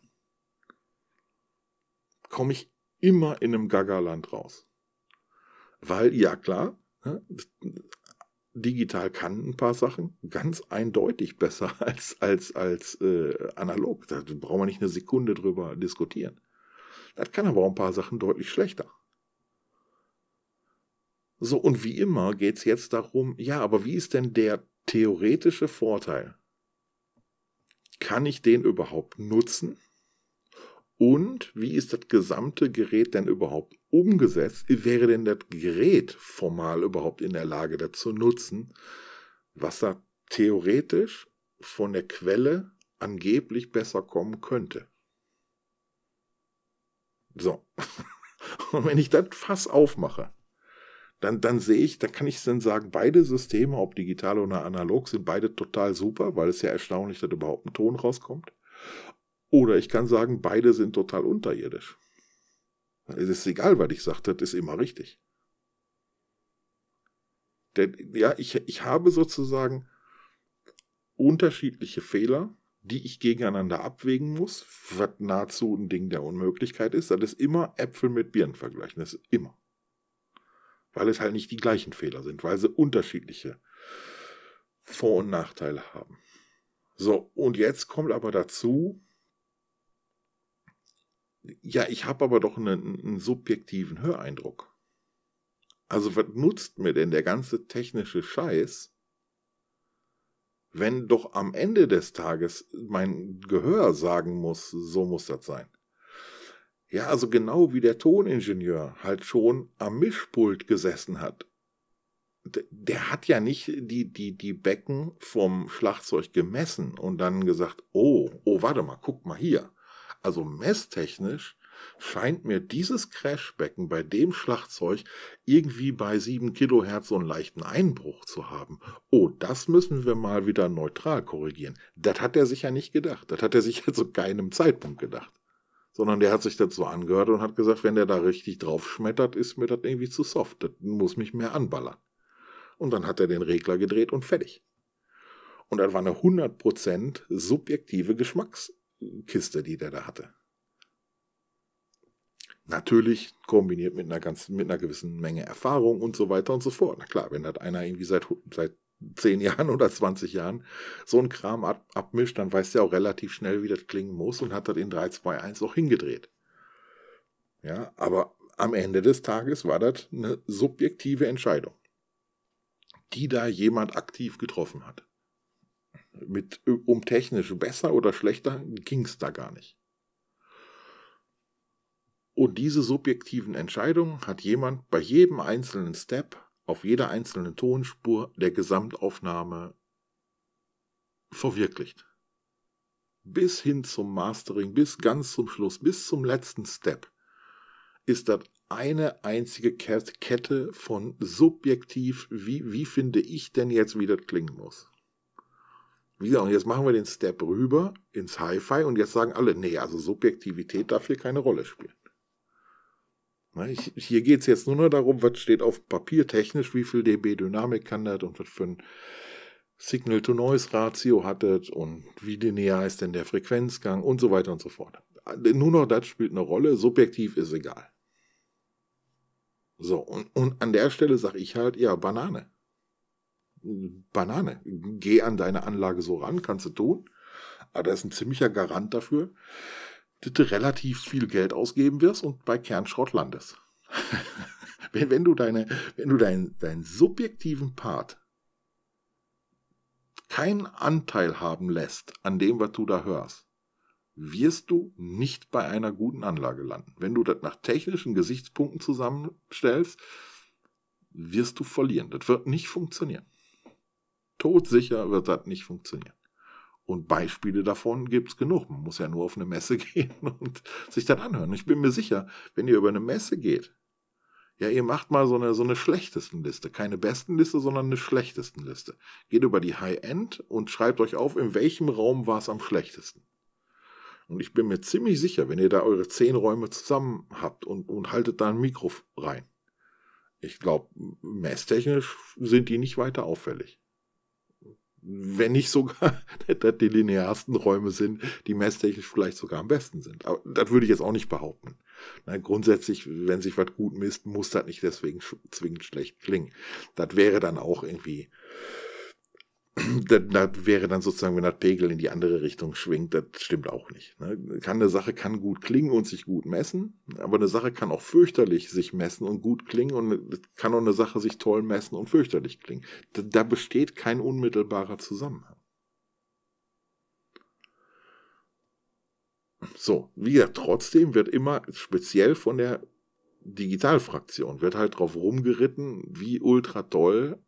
komme ich immer in einem Gaggerland raus. Weil, ja klar, ne, digital kann ein paar Sachen ganz eindeutig besser als, als, als äh, analog. Da brauchen wir nicht eine Sekunde drüber diskutieren. Das kann aber auch ein paar Sachen deutlich schlechter. So, und wie immer geht es jetzt darum, ja, aber wie ist denn der theoretische Vorteil? Kann ich den überhaupt nutzen? Und wie ist das gesamte Gerät denn überhaupt umgesetzt? Wäre denn das Gerät formal überhaupt in der Lage das zu nutzen, was da theoretisch von der Quelle angeblich besser kommen könnte? So. Und wenn ich das Fass aufmache, dann, dann sehe ich, dann kann ich dann sagen, beide Systeme, ob digital oder analog, sind beide total super, weil es ja erstaunlich, dass überhaupt ein Ton rauskommt. Oder ich kann sagen, beide sind total unterirdisch. Es ist egal, was ich sage, das ist immer richtig. Denn, ja, ich, ich habe sozusagen unterschiedliche Fehler, die ich gegeneinander abwägen muss, was nahezu ein Ding der Unmöglichkeit ist. Das ist immer Äpfel mit Birnen vergleichen, das ist immer weil es halt nicht die gleichen Fehler sind, weil sie unterschiedliche Vor- und Nachteile haben. So, und jetzt kommt aber dazu, ja, ich habe aber doch einen, einen subjektiven Höreindruck. Also was nutzt mir denn der ganze technische Scheiß, wenn doch am Ende des Tages mein Gehör sagen muss, so muss das sein. Ja, also genau wie der Toningenieur halt schon am Mischpult gesessen hat. Der hat ja nicht die, die, die Becken vom Schlagzeug gemessen und dann gesagt, oh, oh, warte mal, guck mal hier. Also messtechnisch scheint mir dieses Crashbecken bei dem Schlagzeug irgendwie bei 7 Kilohertz so einen leichten Einbruch zu haben. Oh, das müssen wir mal wieder neutral korrigieren. Das hat er sich ja nicht gedacht. Das hat er sich ja zu keinem Zeitpunkt gedacht sondern der hat sich dazu angehört und hat gesagt, wenn der da richtig drauf schmettert, ist mir das irgendwie zu soft, das muss mich mehr anballern. Und dann hat er den Regler gedreht und fertig. Und das war eine 100% subjektive Geschmackskiste, die der da hatte. Natürlich kombiniert mit einer, ganz, mit einer gewissen Menge Erfahrung und so weiter und so fort. Na klar, wenn das einer irgendwie seit, seit 10 Jahren oder 20 Jahren so ein Kram ab, abmischt, dann weißt du ja auch relativ schnell, wie das klingen muss und hat das in 3, 2, 1 auch hingedreht. Ja, aber am Ende des Tages war das eine subjektive Entscheidung, die da jemand aktiv getroffen hat. Mit, um technisch besser oder schlechter ging es da gar nicht. Und diese subjektiven Entscheidungen hat jemand bei jedem einzelnen Step auf jeder einzelnen Tonspur der Gesamtaufnahme verwirklicht. Bis hin zum Mastering, bis ganz zum Schluss, bis zum letzten Step ist das eine einzige Kette von subjektiv, wie, wie finde ich denn jetzt, wie das klingen muss. Wie gesagt, und jetzt machen wir den Step rüber ins Hi-Fi und jetzt sagen alle, nee, also Subjektivität darf hier keine Rolle spielen. Ne, ich, hier geht es jetzt nur noch darum, was steht auf Papier technisch, wie viel dB Dynamik kann das und was für ein Signal-to-Noise-Ratio hat das und wie linear ist denn der Frequenzgang und so weiter und so fort. Nur noch das spielt eine Rolle, subjektiv ist egal. So, und, und an der Stelle sage ich halt, ja, Banane. Banane. Geh an deine Anlage so ran, kannst du tun. Aber das ist ein ziemlicher Garant dafür, dass du relativ viel Geld ausgeben wirst und bei Kernschrott landest. wenn, wenn, du, deine, wenn du dein, deinen subjektiven Part keinen Anteil haben lässt an dem, was du da hörst, wirst du nicht bei einer guten Anlage landen. Wenn du das nach technischen Gesichtspunkten zusammenstellst, wirst du verlieren. Das wird nicht funktionieren. Todsicher wird das nicht funktionieren. Und Beispiele davon gibt es genug. Man muss ja nur auf eine Messe gehen und sich dann anhören. Ich bin mir sicher, wenn ihr über eine Messe geht, ja, ihr macht mal so eine, so eine Schlechtestenliste. Keine Liste, sondern eine schlechtesten Liste. Geht über die High-End und schreibt euch auf, in welchem Raum war es am schlechtesten. Und ich bin mir ziemlich sicher, wenn ihr da eure zehn Räume zusammen habt und, und haltet da ein Mikro rein. Ich glaube, messtechnisch sind die nicht weiter auffällig wenn nicht sogar, dass die linearsten Räume sind, die messtechnisch vielleicht sogar am besten sind. Aber das würde ich jetzt auch nicht behaupten. Na, grundsätzlich, wenn sich was gut misst, muss das nicht deswegen zwingend schlecht klingen. Das wäre dann auch irgendwie das wäre dann sozusagen, wenn das Pegel in die andere Richtung schwingt, das stimmt auch nicht. Ne? Kann eine Sache kann gut klingen und sich gut messen, aber eine Sache kann auch fürchterlich sich messen und gut klingen und kann auch eine Sache sich toll messen und fürchterlich klingen. Da, da besteht kein unmittelbarer Zusammenhang. So, wie gesagt, trotzdem wird immer speziell von der Digitalfraktion wird halt drauf rumgeritten, wie ultra toll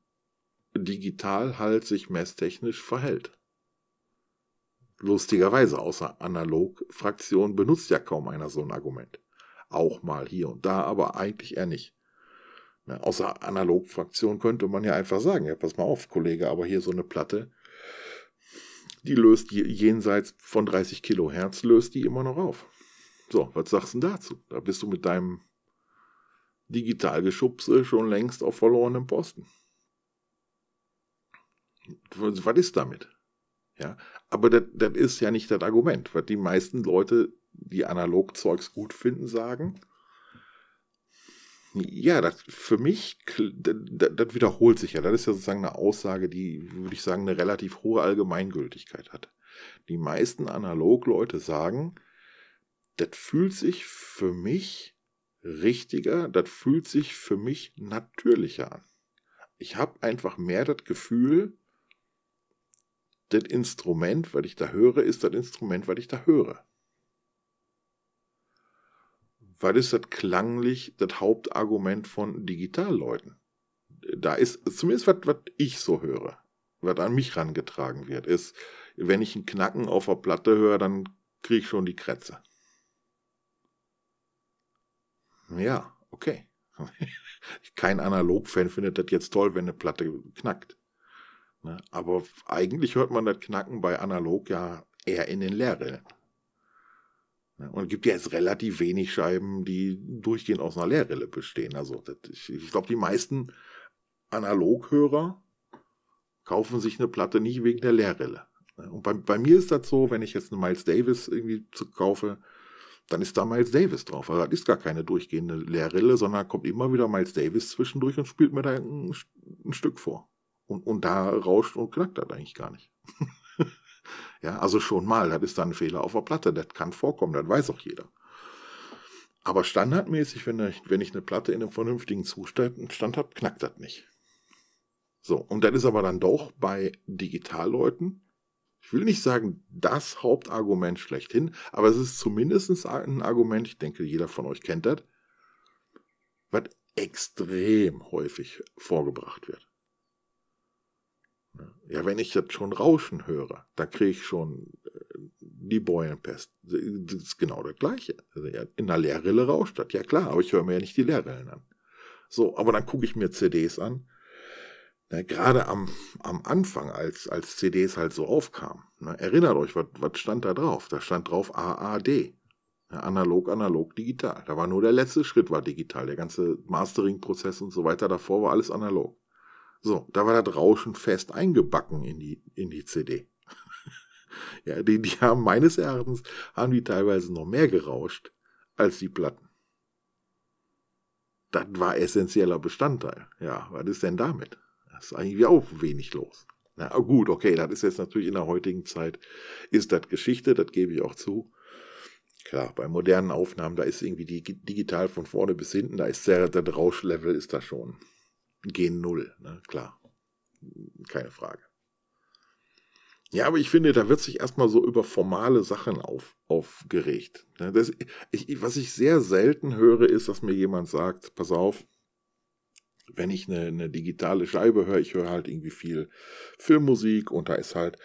digital halt sich messtechnisch verhält. Lustigerweise, außer Analogfraktion benutzt ja kaum einer so ein Argument. Auch mal hier und da, aber eigentlich eher nicht. Na, außer Analogfraktion könnte man ja einfach sagen, ja, pass mal auf, Kollege, aber hier so eine Platte, die löst jenseits von 30 Kilohertz, löst die immer noch auf. So, was sagst du denn dazu? Da bist du mit deinem Digitalgeschubse schon längst auf verlorenem Posten was ist damit? Ja, aber das ist ja nicht das Argument, was die meisten Leute, die Analogzeugs gut finden, sagen. Ja, das für mich, das wiederholt sich ja. Das ist ja sozusagen eine Aussage, die, würde ich sagen, eine relativ hohe Allgemeingültigkeit hat. Die meisten Analogleute sagen, das fühlt sich für mich richtiger, das fühlt sich für mich natürlicher an. Ich habe einfach mehr das Gefühl, das Instrument, was ich da höre, ist das Instrument, was ich da höre. Weil ist das klanglich das Hauptargument von Digitalleuten. Da ist zumindest was, was ich so höre, was an mich rangetragen wird, ist, wenn ich ein Knacken auf der Platte höre, dann kriege ich schon die Krätze. Ja, okay. Kein Analog-Fan findet das jetzt toll, wenn eine Platte knackt. Ne? Aber eigentlich hört man das Knacken bei analog ja eher in den Leerrillen. Ne? Und es gibt ja jetzt relativ wenig Scheiben, die durchgehend aus einer Leerrille bestehen. Also das, ich, ich glaube, die meisten Analoghörer kaufen sich eine Platte nicht wegen der Leerrille. Ne? Und bei, bei mir ist das so, wenn ich jetzt eine Miles Davis irgendwie kaufe, dann ist da Miles Davis drauf. Also das ist gar keine durchgehende Leerrille, sondern kommt immer wieder Miles Davis zwischendurch und spielt mir da ein, ein Stück vor. Und, und da rauscht und knackt das eigentlich gar nicht. ja, also schon mal, das ist dann ein Fehler auf der Platte. Das kann vorkommen, das weiß auch jeder. Aber standardmäßig, wenn ich, wenn ich eine Platte in einem vernünftigen Zustand habe, knackt das nicht. So, und das ist aber dann doch bei Digitalleuten, ich will nicht sagen, das Hauptargument schlechthin, aber es ist zumindest ein Argument, ich denke, jeder von euch kennt das, was extrem häufig vorgebracht wird. Ja, wenn ich jetzt schon Rauschen höre, dann kriege ich schon äh, die Beulenpest. Das ist genau das Gleiche. Also, in der Lehrrille rauscht das. Ja klar, aber ich höre mir ja nicht die Lehrrillen an. So, aber dann gucke ich mir CDs an. Ja, Gerade am, am Anfang, als, als CDs halt so aufkamen, ne, erinnert euch, was, was stand da drauf? Da stand drauf AAD. Analog, analog, digital. Da war nur der letzte Schritt war digital. Der ganze Mastering-Prozess und so weiter davor war alles analog. So, da war das Rauschen fest eingebacken in die, in die CD. ja, die, die haben meines Erachtens, haben die teilweise noch mehr gerauscht als die Platten. Das war essentieller Bestandteil. Ja, was ist denn damit? Das ist eigentlich auch wenig los. Na gut, okay, das ist jetzt natürlich in der heutigen Zeit, ist das Geschichte, das gebe ich auch zu. Klar, bei modernen Aufnahmen, da ist irgendwie die digital von vorne bis hinten, da ist der, der Rauschlevel ist da schon Gen null, ne? klar. Keine Frage. Ja, aber ich finde, da wird sich erstmal so über formale Sachen auf, aufgeregt. Ne? Das, ich, was ich sehr selten höre, ist, dass mir jemand sagt, pass auf, wenn ich eine, eine digitale Scheibe höre, ich höre halt irgendwie viel Filmmusik und da ist halt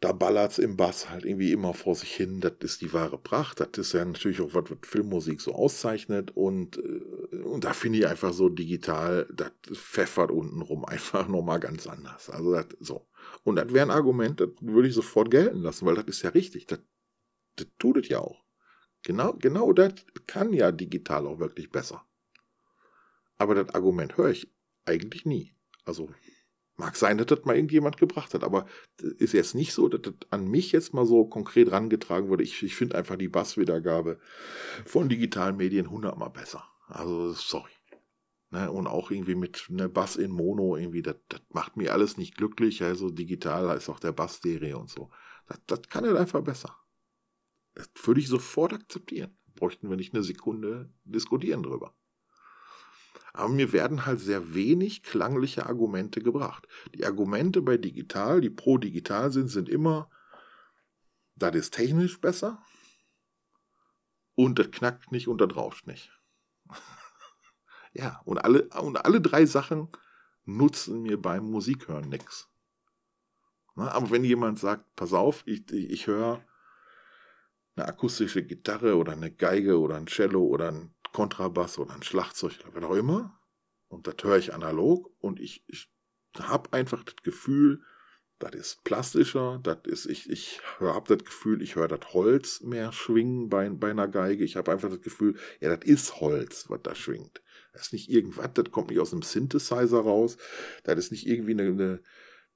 da ballert es im Bass halt irgendwie immer vor sich hin. Das ist die wahre Pracht. Das ist ja natürlich auch was, was Filmmusik so auszeichnet. Und, äh, und da finde ich einfach so digital, das pfeffert untenrum einfach nochmal ganz anders. Also das, so. Und das wäre ein Argument, das würde ich sofort gelten lassen, weil das ist ja richtig. Das, das tut es ja auch. Genau, genau das kann ja digital auch wirklich besser. Aber das Argument höre ich eigentlich nie. Also Mag sein, dass das mal irgendjemand gebracht hat, aber ist jetzt nicht so, dass das an mich jetzt mal so konkret rangetragen wurde. Ich, ich finde einfach die Basswiedergabe von digitalen Medien hundertmal besser. Also, sorry. Ne, und auch irgendwie mit ne, Bass in Mono, irgendwie, das macht mir alles nicht glücklich. Also digital ist auch der Bass serie und so. Das kann er halt einfach besser. Das würde ich sofort akzeptieren. Bräuchten wir nicht eine Sekunde diskutieren drüber. Aber mir werden halt sehr wenig klangliche Argumente gebracht. Die Argumente bei digital, die pro digital sind, sind immer, das ist technisch besser und das knackt nicht und das rauscht nicht. ja, und alle, und alle drei Sachen nutzen mir beim Musikhören nichts. Aber wenn jemand sagt, pass auf, ich, ich, ich höre eine akustische Gitarre oder eine Geige oder ein Cello oder ein Kontrabass oder ein Schlagzeug oder was auch immer. Und das höre ich analog und ich, ich habe einfach das Gefühl, das ist plastischer, das ist, ich, ich habe das Gefühl, ich höre das Holz mehr schwingen bei, bei einer Geige. Ich habe einfach das Gefühl, ja, das ist Holz, was da schwingt. Das ist nicht irgendwas, das kommt nicht aus einem Synthesizer raus, das ist nicht irgendwie eine, eine,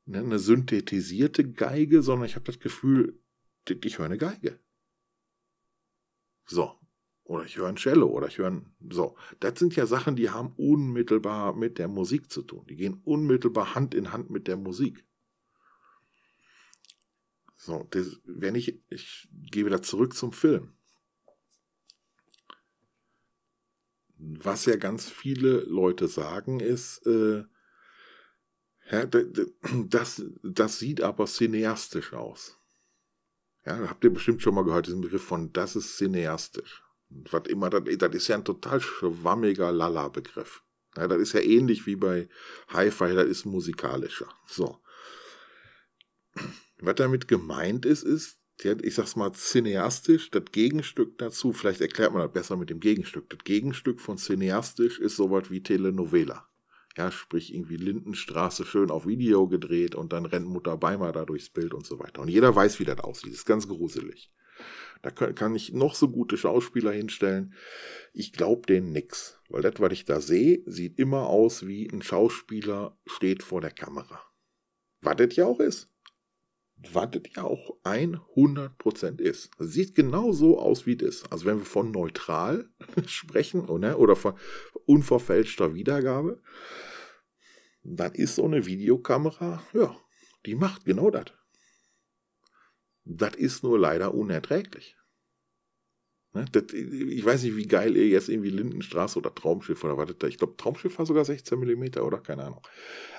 ne, eine synthetisierte Geige, sondern ich habe das Gefühl, ich höre eine Geige. So, oder ich höre ein Cello oder ich höre ein, so. Das sind ja Sachen, die haben unmittelbar mit der Musik zu tun. Die gehen unmittelbar Hand in Hand mit der Musik. So, das, wenn ich, ich gehe wieder zurück zum Film. Was ja ganz viele Leute sagen, ist, äh, ja, das, das sieht aber cineastisch aus. Ja, habt ihr bestimmt schon mal gehört, diesen Begriff von das ist cineastisch was immer, das, das ist ja ein total schwammiger Lala-Begriff. Ja, das ist ja ähnlich wie bei Hi-Fi, das ist musikalischer. So. Was damit gemeint ist, ist, ich sag's mal cineastisch, das Gegenstück dazu, vielleicht erklärt man das besser mit dem Gegenstück. Das Gegenstück von cineastisch ist sowas wie Telenovela. Ja, sprich irgendwie Lindenstraße schön auf Video gedreht und dann rennt Mutter Beimer da durchs Bild und so weiter. Und jeder weiß, wie das aussieht. Das ist ganz gruselig. Da kann ich noch so gute Schauspieler hinstellen. Ich glaube denen nichts. Weil das, was ich da sehe, sieht immer aus wie ein Schauspieler steht vor der Kamera. Was das ja auch ist. Was das ja auch 100% ist. Das sieht genau so aus, wie das ist. Also wenn wir von neutral sprechen oh ne, oder von unverfälschter Wiedergabe, dann ist so eine Videokamera, ja, die macht genau das das ist nur leider unerträglich. Ne? Das, ich weiß nicht, wie geil ihr jetzt irgendwie Lindenstraße oder Traumschiff oder was da. Ich glaube, Traumschiff war sogar 16 mm oder keine Ahnung.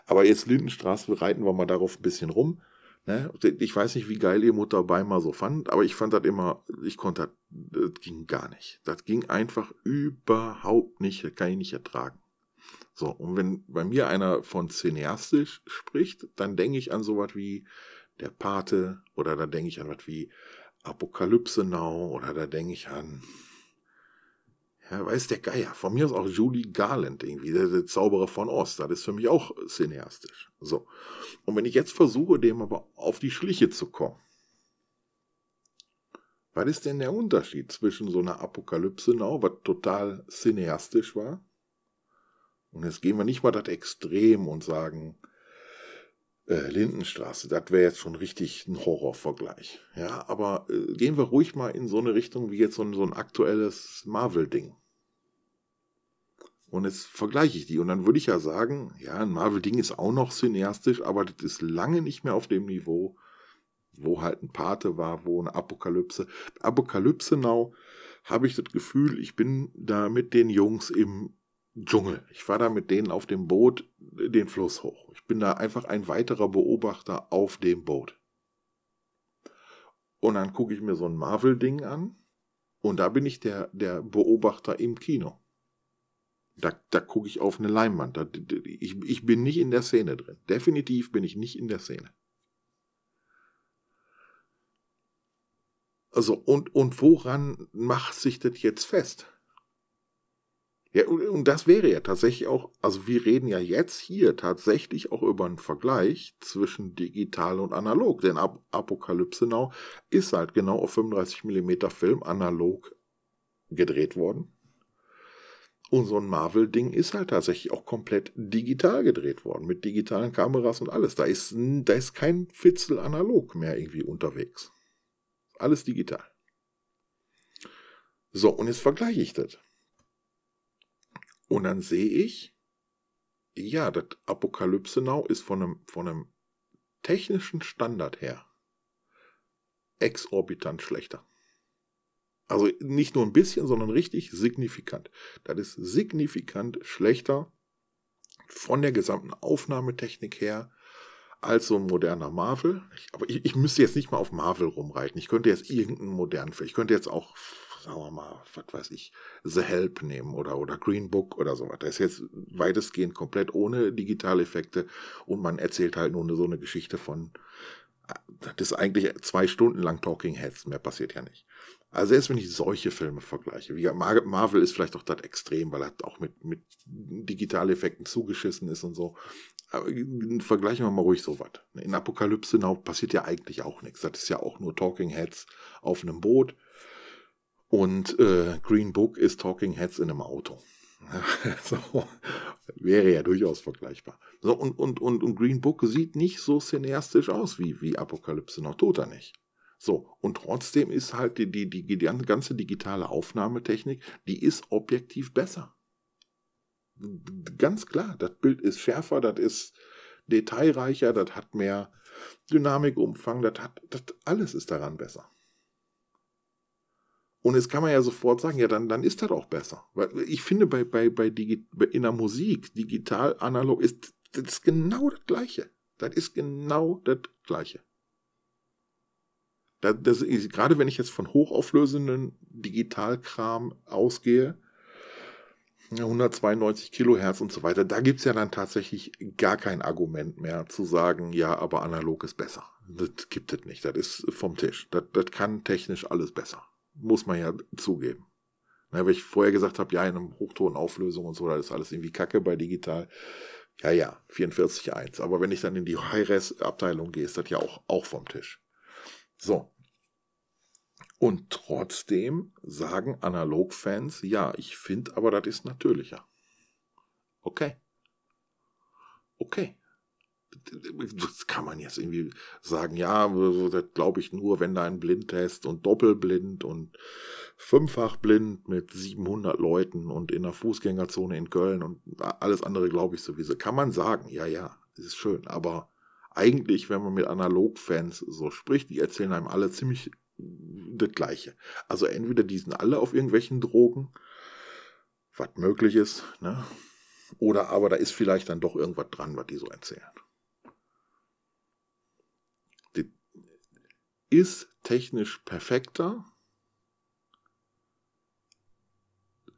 Aber jetzt Lindenstraße reiten wir mal darauf ein bisschen rum. Ne? Ich weiß nicht, wie geil ihr Mutter Beimer so fand, aber ich fand das immer, ich konnte das, das ging gar nicht. Das ging einfach überhaupt nicht, das kann ich nicht ertragen. So, und wenn bei mir einer von cineastisch spricht, dann denke ich an sowas wie der Pate oder da denke ich an was wie Apokalypse Now oder da denke ich an, ja, weiß der Geier, von mir aus auch Julie Garland irgendwie, der, der Zauberer von Ost, das ist für mich auch cineastisch. So. Und wenn ich jetzt versuche, dem aber auf die Schliche zu kommen, was ist denn der Unterschied zwischen so einer Apokalypse Now, was total cineastisch war? Und jetzt gehen wir nicht mal das Extrem und sagen, äh, Lindenstraße, das wäre jetzt schon richtig ein Horrorvergleich. Ja, aber äh, gehen wir ruhig mal in so eine Richtung wie jetzt so ein, so ein aktuelles Marvel-Ding. Und jetzt vergleiche ich die. Und dann würde ich ja sagen, ja, ein Marvel-Ding ist auch noch cineastisch, aber das ist lange nicht mehr auf dem Niveau, wo halt ein Pate war, wo eine Apokalypse. Apokalypse Now habe ich das Gefühl, ich bin da mit den Jungs im Dschungel. Ich war da mit denen auf dem Boot den Fluss hoch. Ich bin da einfach ein weiterer Beobachter auf dem Boot. Und dann gucke ich mir so ein Marvel-Ding an. Und da bin ich der, der Beobachter im Kino. Da, da gucke ich auf eine Leinwand. Da, ich, ich bin nicht in der Szene drin. Definitiv bin ich nicht in der Szene. Also, und, und woran macht sich das jetzt fest? Ja, und, das wäre ja tatsächlich auch, also wir reden ja jetzt hier tatsächlich auch über einen Vergleich zwischen digital und analog, denn Ap Apokalypse Now ist halt genau auf 35 mm Film analog gedreht worden. Und so ein Marvel-Ding ist halt tatsächlich auch komplett digital gedreht worden, mit digitalen Kameras und alles. Da ist, da ist kein Fitzel analog mehr irgendwie unterwegs. Alles digital. So, und jetzt vergleiche ich das. Und dann sehe ich, ja, das Apokalypse Now ist von einem, von einem technischen Standard her exorbitant schlechter. Also nicht nur ein bisschen, sondern richtig signifikant. Das ist signifikant schlechter von der gesamten Aufnahmetechnik her als so ein moderner Marvel. aber ich, ich müsste jetzt nicht mal auf Marvel rumreiten. Ich könnte jetzt irgendeinen modernen, ich könnte jetzt auch sagen wir mal, was weiß ich, The Help nehmen oder, oder Green Book oder sowas. Das ist jetzt weitestgehend komplett ohne Digitaleffekte und man erzählt halt nur so eine Geschichte von, äh, das ist eigentlich zwei Stunden lang Talking Heads, mehr passiert ja nicht. Also erst wenn ich solche Filme vergleiche, wie Marvel ist vielleicht auch das Extrem, weil er auch mit, mit Digitaleffekten zugeschissen ist und so. Aber vergleichen wir mal ruhig sowas. In Apokalypse passiert ja eigentlich auch nichts. Das ist ja auch nur Talking Heads auf einem Boot und äh, Green Book ist Talking Heads in einem Auto. so, wäre ja durchaus vergleichbar. So, und, und, und, und Green Book sieht nicht so cineastisch aus wie, wie Apokalypse noch tot Toter nicht. So, und trotzdem ist halt die, die, die, die ganze digitale Aufnahmetechnik, die ist objektiv besser. Ganz klar, das Bild ist schärfer, das ist detailreicher, das hat mehr Dynamikumfang, das hat, das, alles ist daran besser. Und jetzt kann man ja sofort sagen, ja, dann, dann ist das auch besser. Weil ich finde, bei, bei, bei, Digi in der Musik, digital, analog, ist das ist genau das Gleiche. Das ist genau das Gleiche. Das, das ist, gerade wenn ich jetzt von hochauflösenden Digitalkram ausgehe, 192 Kilohertz und so weiter, da gibt es ja dann tatsächlich gar kein Argument mehr zu sagen, ja, aber analog ist besser. Das gibt es nicht. Das ist vom Tisch. Das, das kann technisch alles besser. Muss man ja zugeben. Na, weil ich vorher gesagt habe, ja, in einem Hochton Auflösung und so, das ist alles irgendwie kacke bei digital. Ja, ja, 44.1. Aber wenn ich dann in die High-Res-Abteilung gehe, ist das ja auch, auch vom Tisch. So. Und trotzdem sagen Analog-Fans, ja, ich finde aber, das ist natürlicher. Okay. Okay das kann man jetzt irgendwie sagen, ja, das glaube ich nur, wenn da ein Blindtest und doppelblind und fünffach blind mit 700 Leuten und in der Fußgängerzone in Köln und alles andere glaube ich sowieso. Kann man sagen, ja, ja, ist schön, aber eigentlich, wenn man mit Analogfans so spricht, die erzählen einem alle ziemlich das Gleiche. Also entweder die sind alle auf irgendwelchen Drogen, was möglich ist, ne? Oder aber da ist vielleicht dann doch irgendwas dran, was die so erzählen. ist technisch perfekter,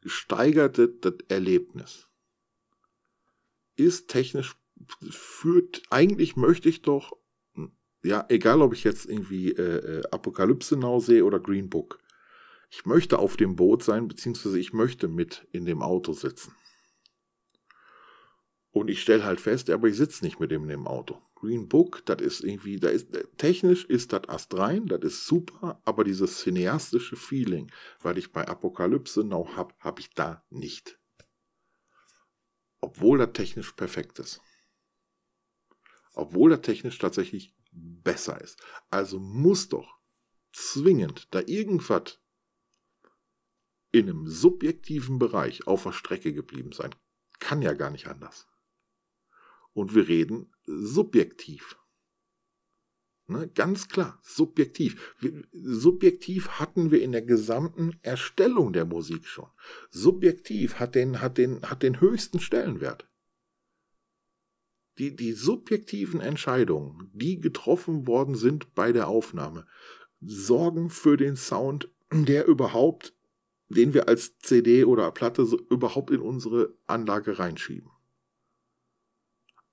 steigert das Erlebnis. Ist technisch führt, eigentlich möchte ich doch, ja, egal ob ich jetzt irgendwie äh, äh, Apokalypse Now sehe oder Green Book, ich möchte auf dem Boot sein, beziehungsweise ich möchte mit in dem Auto sitzen. Und ich stelle halt fest, aber ich sitze nicht mit dem in dem Auto. Green Book, das ist irgendwie, da ist, äh, technisch ist das astrein, das ist super, aber dieses cineastische Feeling, weil ich bei Apokalypse Now hab, habe ich da nicht. Obwohl das technisch perfekt ist. Obwohl das technisch tatsächlich besser ist. Also muss doch zwingend da irgendwas in einem subjektiven Bereich auf der Strecke geblieben sein. Kann ja gar nicht anders und wir reden subjektiv. Ne, ganz klar, subjektiv. Subjektiv hatten wir in der gesamten Erstellung der Musik schon. Subjektiv hat den, hat den, hat den höchsten Stellenwert. Die, die subjektiven Entscheidungen, die getroffen worden sind bei der Aufnahme, sorgen für den Sound, der überhaupt, den wir als CD oder Platte überhaupt in unsere Anlage reinschieben.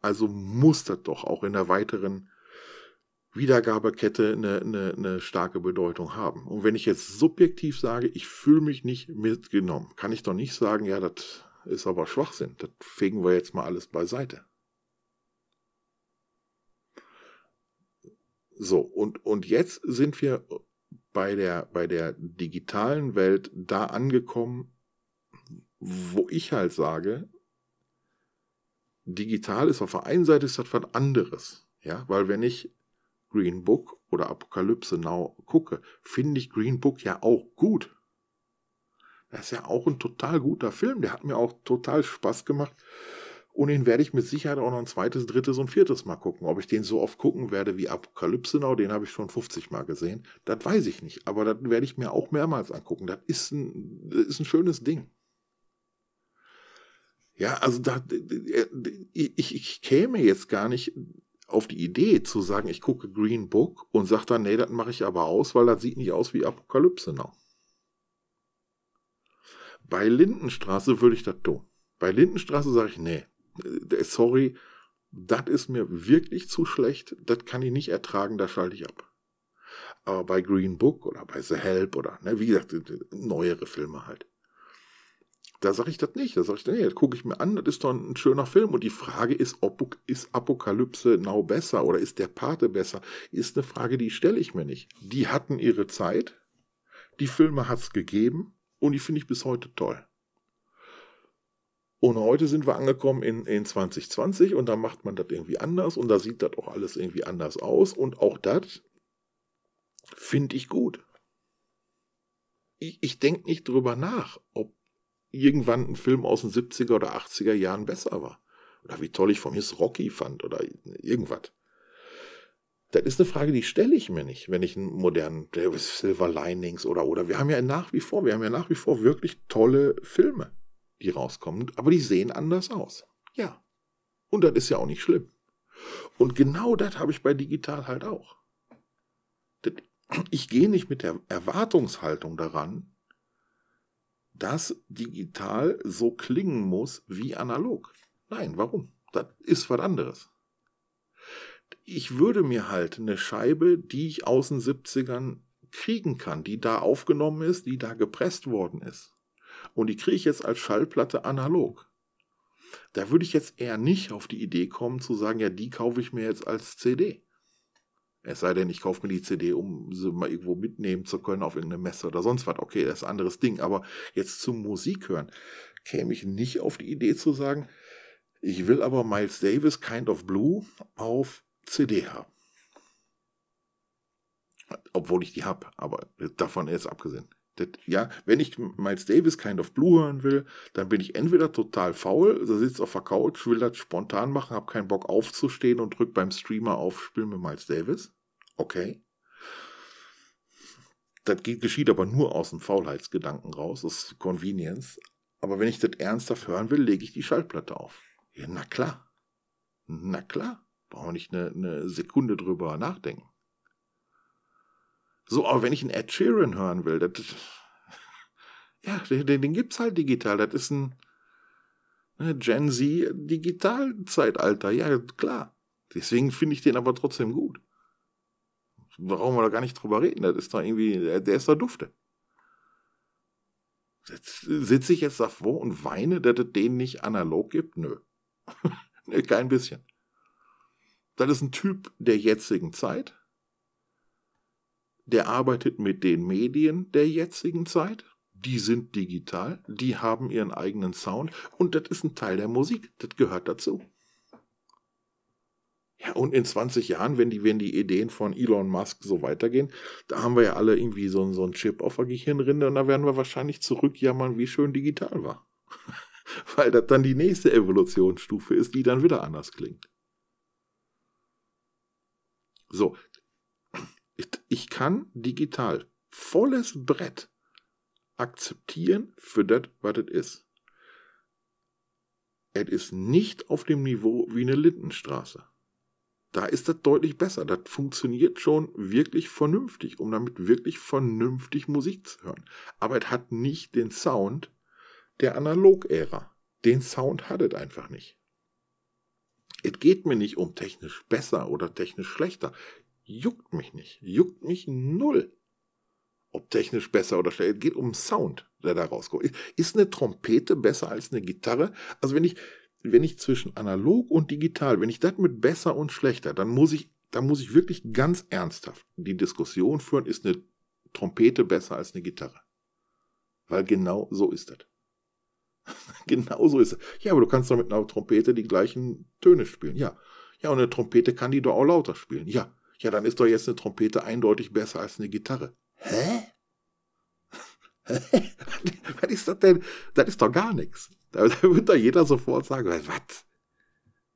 Also muss das doch auch in der weiteren Wiedergabekette eine, eine, eine starke Bedeutung haben. Und wenn ich jetzt subjektiv sage, ich fühle mich nicht mitgenommen, kann ich doch nicht sagen, ja, das ist aber Schwachsinn, das fegen wir jetzt mal alles beiseite. So, und, und jetzt sind wir bei der, bei der digitalen Welt da angekommen, wo ich halt sage, digital ist auf der einen Seite ist das was anderes. Ja, weil wenn ich Green Book oder Apokalypse Now gucke, finde ich Green Book ja auch gut. Das ist ja auch ein total guter Film. Der hat mir auch total Spaß gemacht. Und den werde ich mit Sicherheit auch noch ein zweites, drittes und viertes Mal gucken. Ob ich den so oft gucken werde wie Apokalypse Now, den habe ich schon 50 Mal gesehen. Das weiß ich nicht. Aber das werde ich mir auch mehrmals angucken. Das ist ein, das ist ein schönes Ding. Ja, also da, äh, ich, ich käme jetzt gar nicht auf die Idee zu sagen, ich gucke Green Book und sage dann, nee, das mache ich aber aus, weil das sieht nicht aus wie Apokalypse Noch. Bei Lindenstraße würde ich das tun. Bei Lindenstraße sage ich, nee, sorry, das ist mir wirklich zu schlecht, das kann ich nicht ertragen, da schalte ich ab. Aber bei Green Book oder bei The Help oder, ne, wie gesagt, neuere Filme halt. Da sage ich das nicht. Da sage ich, nee, das gucke ich mir an, das ist doch ein schöner Film. Und die Frage ist, ob, ist Apokalypse Now besser oder ist der Pate besser? Ist eine Frage, die stelle ich mir nicht. Die hatten ihre Zeit, die Filme hat es gegeben und die finde ich bis heute toll. Und heute sind wir angekommen in, in 2020 und da macht man das irgendwie anders und da sieht das auch alles irgendwie anders aus und auch das finde ich gut. Ich, ich denke nicht drüber nach, ob irgendwann ein Film aus den 70er oder 80er Jahren besser war. Oder wie toll ich von Miss Rocky fand oder irgendwas. Das ist eine Frage, die stelle ich mir nicht, wenn ich einen modernen Silver Linings oder oder wir haben ja nach wie vor, wir haben ja nach wie vor wirklich tolle Filme, die rauskommen, aber die sehen anders aus. Ja. Und das ist ja auch nicht schlimm. Und genau das habe ich bei digital halt auch. Ich gehe nicht mit der Erwartungshaltung daran, das digital so klingen muss wie analog. Nein, warum? Das ist was anderes. Ich würde mir halt eine Scheibe, die ich aus den 70ern kriegen kann, die da aufgenommen ist, die da gepresst worden ist. Und die kriege ich jetzt als Schallplatte analog. Da würde ich jetzt eher nicht auf die Idee kommen zu sagen, ja, die kaufe ich mir jetzt als CD. Es sei denn, ich kaufe mir die CD, um sie mal irgendwo mitnehmen zu können auf irgendeine Messe oder sonst was. Okay, das ist ein anderes Ding. Aber jetzt zum Musik hören käme ich nicht auf die Idee zu sagen, ich will aber Miles Davis Kind of Blue auf CD haben. Obwohl ich die habe, aber davon ist abgesehen. Das, ja, wenn ich Miles Davis Kind of Blue hören will, dann bin ich entweder total faul, da sitzt auf der Couch, will das spontan machen, habe keinen Bock aufzustehen und drück beim Streamer auf Spiel mit Miles Davis. Okay. Das geschieht aber nur aus dem Faulheitsgedanken raus, aus Convenience. Aber wenn ich das ernsthaft hören will, lege ich die Schallplatte auf. Ja, na klar. Na klar. Brauchen wir nicht eine, eine Sekunde drüber nachdenken. So, aber wenn ich einen Ed Sheeran hören will, das, ja, den, den gibt's halt digital. Das ist ein ne, Gen Z Digitalzeitalter. Ja, klar. Deswegen finde ich den aber trotzdem gut. Brauchen wir da gar nicht drüber reden. Das ist doch irgendwie, der, der ist da dufte. Sitze ich jetzt davor und weine, dass es den nicht analog gibt? Nö, kein bisschen. Das ist ein Typ der jetzigen Zeit der arbeitet mit den Medien der jetzigen Zeit. Die sind digital, die haben ihren eigenen Sound und das ist ein Teil der Musik, das gehört dazu. Ja, und in 20 Jahren, wenn die, wenn die Ideen von Elon Musk so weitergehen, da haben wir ja alle irgendwie so, so einen Chip auf der Gehirnrinde und da werden wir wahrscheinlich zurückjammern, wie schön digital war. Weil das dann die nächste Evolutionsstufe ist, die dann wieder anders klingt. So, ich, kann digital volles Brett akzeptieren für das, was es ist. Es ist nicht auf dem Niveau wie eine Lindenstraße. Da ist das deutlich besser. Das funktioniert schon wirklich vernünftig, um damit wirklich vernünftig Musik zu hören. Aber es hat nicht den Sound der Analog-Ära. Den Sound hat es einfach nicht. Es geht mir nicht um technisch besser oder technisch schlechter. Juckt mich nicht. Juckt mich null. Ob technisch besser oder schlechter. Es geht um Sound, der da rauskommt. Ist eine Trompete besser als eine Gitarre? Also wenn ich, wenn ich zwischen analog und digital, wenn ich das mit besser und schlechter, dann muss ich, dann muss ich wirklich ganz ernsthaft die Diskussion führen, ist eine Trompete besser als eine Gitarre? Weil genau so ist das. genau so ist das. Ja, aber du kannst doch mit einer Trompete die gleichen Töne spielen. Ja. Ja, und eine Trompete kann die doch auch lauter spielen. Ja. Ja, dann ist doch jetzt eine Trompete eindeutig besser als eine Gitarre. Hä? was ist das denn? Das ist doch gar nichts. Da, da wird doch jeder sofort sagen, was?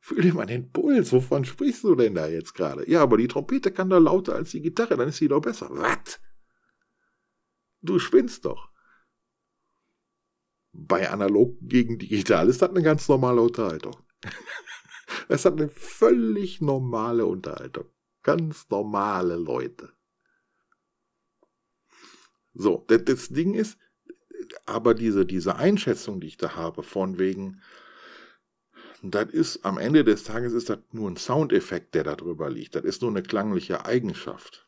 Fühl dir mal den Puls, wovon sprichst du denn da jetzt gerade? Ja, aber die Trompete kann doch lauter als die Gitarre, dann ist sie doch besser. Was? Du spinnst doch. Bei analog gegen digital ist das eine ganz normale Unterhaltung. Es hat eine völlig normale Unterhaltung. Ganz normale Leute. So, das, das Ding ist, aber diese, diese Einschätzung, die ich da habe, von wegen, das ist am Ende des Tages ist das nur ein Soundeffekt, der da drüber liegt. Das ist nur eine klangliche Eigenschaft.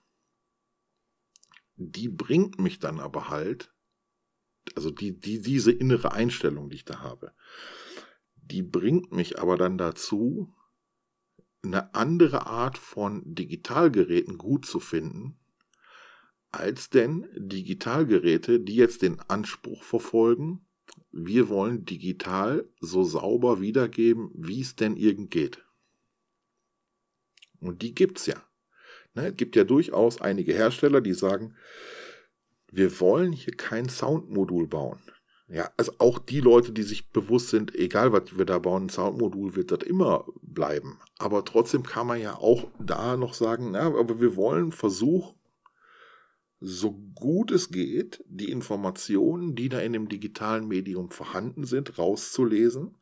Die bringt mich dann aber halt, also die, die, diese innere Einstellung, die ich da habe, die bringt mich aber dann dazu, eine andere Art von Digitalgeräten gut zu finden, als denn Digitalgeräte, die jetzt den Anspruch verfolgen, wir wollen digital so sauber wiedergeben, wie es denn irgend geht. Und die gibt es ja. Ne, es gibt ja durchaus einige Hersteller, die sagen, wir wollen hier kein Soundmodul bauen. Ja, also auch die Leute, die sich bewusst sind, egal was wir da bauen, ein Soundmodul wird das immer bleiben. Aber trotzdem kann man ja auch da noch sagen, na, aber wir wollen versuchen, so gut es geht, die Informationen, die da in dem digitalen Medium vorhanden sind, rauszulesen.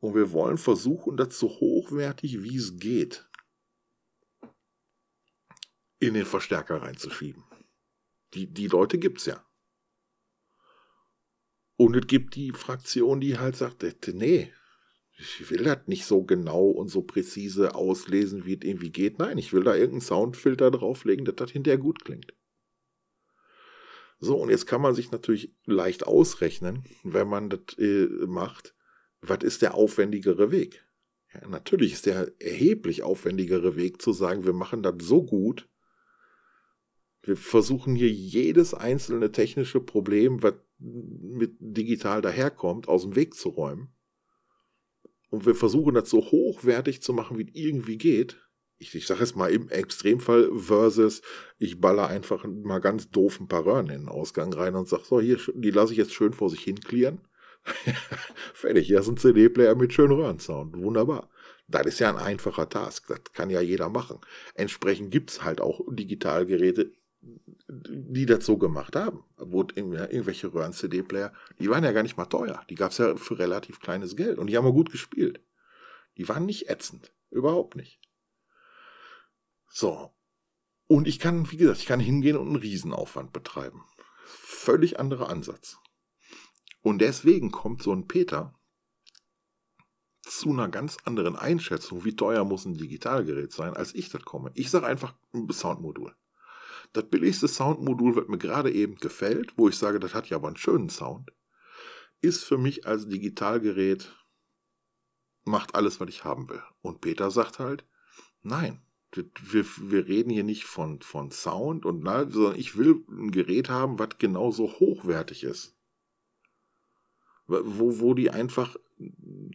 Und wir wollen versuchen, das so hochwertig wie es geht in den Verstärker reinzuschieben. Die, die Leute es ja. Und es gibt die Fraktion, die halt sagt, äh, nee, ich will das nicht so genau und so präzise auslesen, wie es irgendwie geht. Nein, ich will da irgendeinen Soundfilter drauflegen, dass das hinterher gut klingt. So, und jetzt kann man sich natürlich leicht ausrechnen, wenn man das äh, macht, was ist der aufwendigere Weg? Ja, natürlich ist der erheblich aufwendigere Weg zu sagen, wir machen das so gut, wir versuchen hier jedes einzelne technische Problem, was mit digital daherkommt, aus dem Weg zu räumen. Und wir versuchen das so hochwertig zu machen, wie es irgendwie geht. Ich, ich sage es mal im Extremfall versus ich baller einfach mal ganz doof ein paar Röhren in den Ausgang rein und sage, so hier, die lasse ich jetzt schön vor sich hin klären. Fertig, hier ist ein CD-Player mit schönen Röhrensound. Wunderbar. Das ist ja ein einfacher Task. Das kann ja jeder machen. Entsprechend gibt es halt auch Digitalgeräte die das so gemacht haben. wo irgendwelche Röhren-CD-Player, die waren ja gar nicht mal teuer. Die gab es ja für relativ kleines Geld und die haben auch gut gespielt. Die waren nicht ätzend. Überhaupt nicht. So. Und ich kann, wie gesagt, ich kann hingehen und einen Riesenaufwand betreiben. Völlig anderer Ansatz. Und deswegen kommt so ein Peter zu einer ganz anderen Einschätzung, wie teuer muss ein Digitalgerät sein, als ich das komme. Ich sage einfach ein Soundmodul. Das billigste Soundmodul, was mir gerade eben gefällt, wo ich sage, das hat ja aber einen schönen Sound, ist für mich als Digitalgerät, macht alles, was ich haben will. Und Peter sagt halt, nein, wir, wir reden hier nicht von, von Sound und nein, sondern ich will ein Gerät haben, was genauso hochwertig ist. Wo, wo die einfach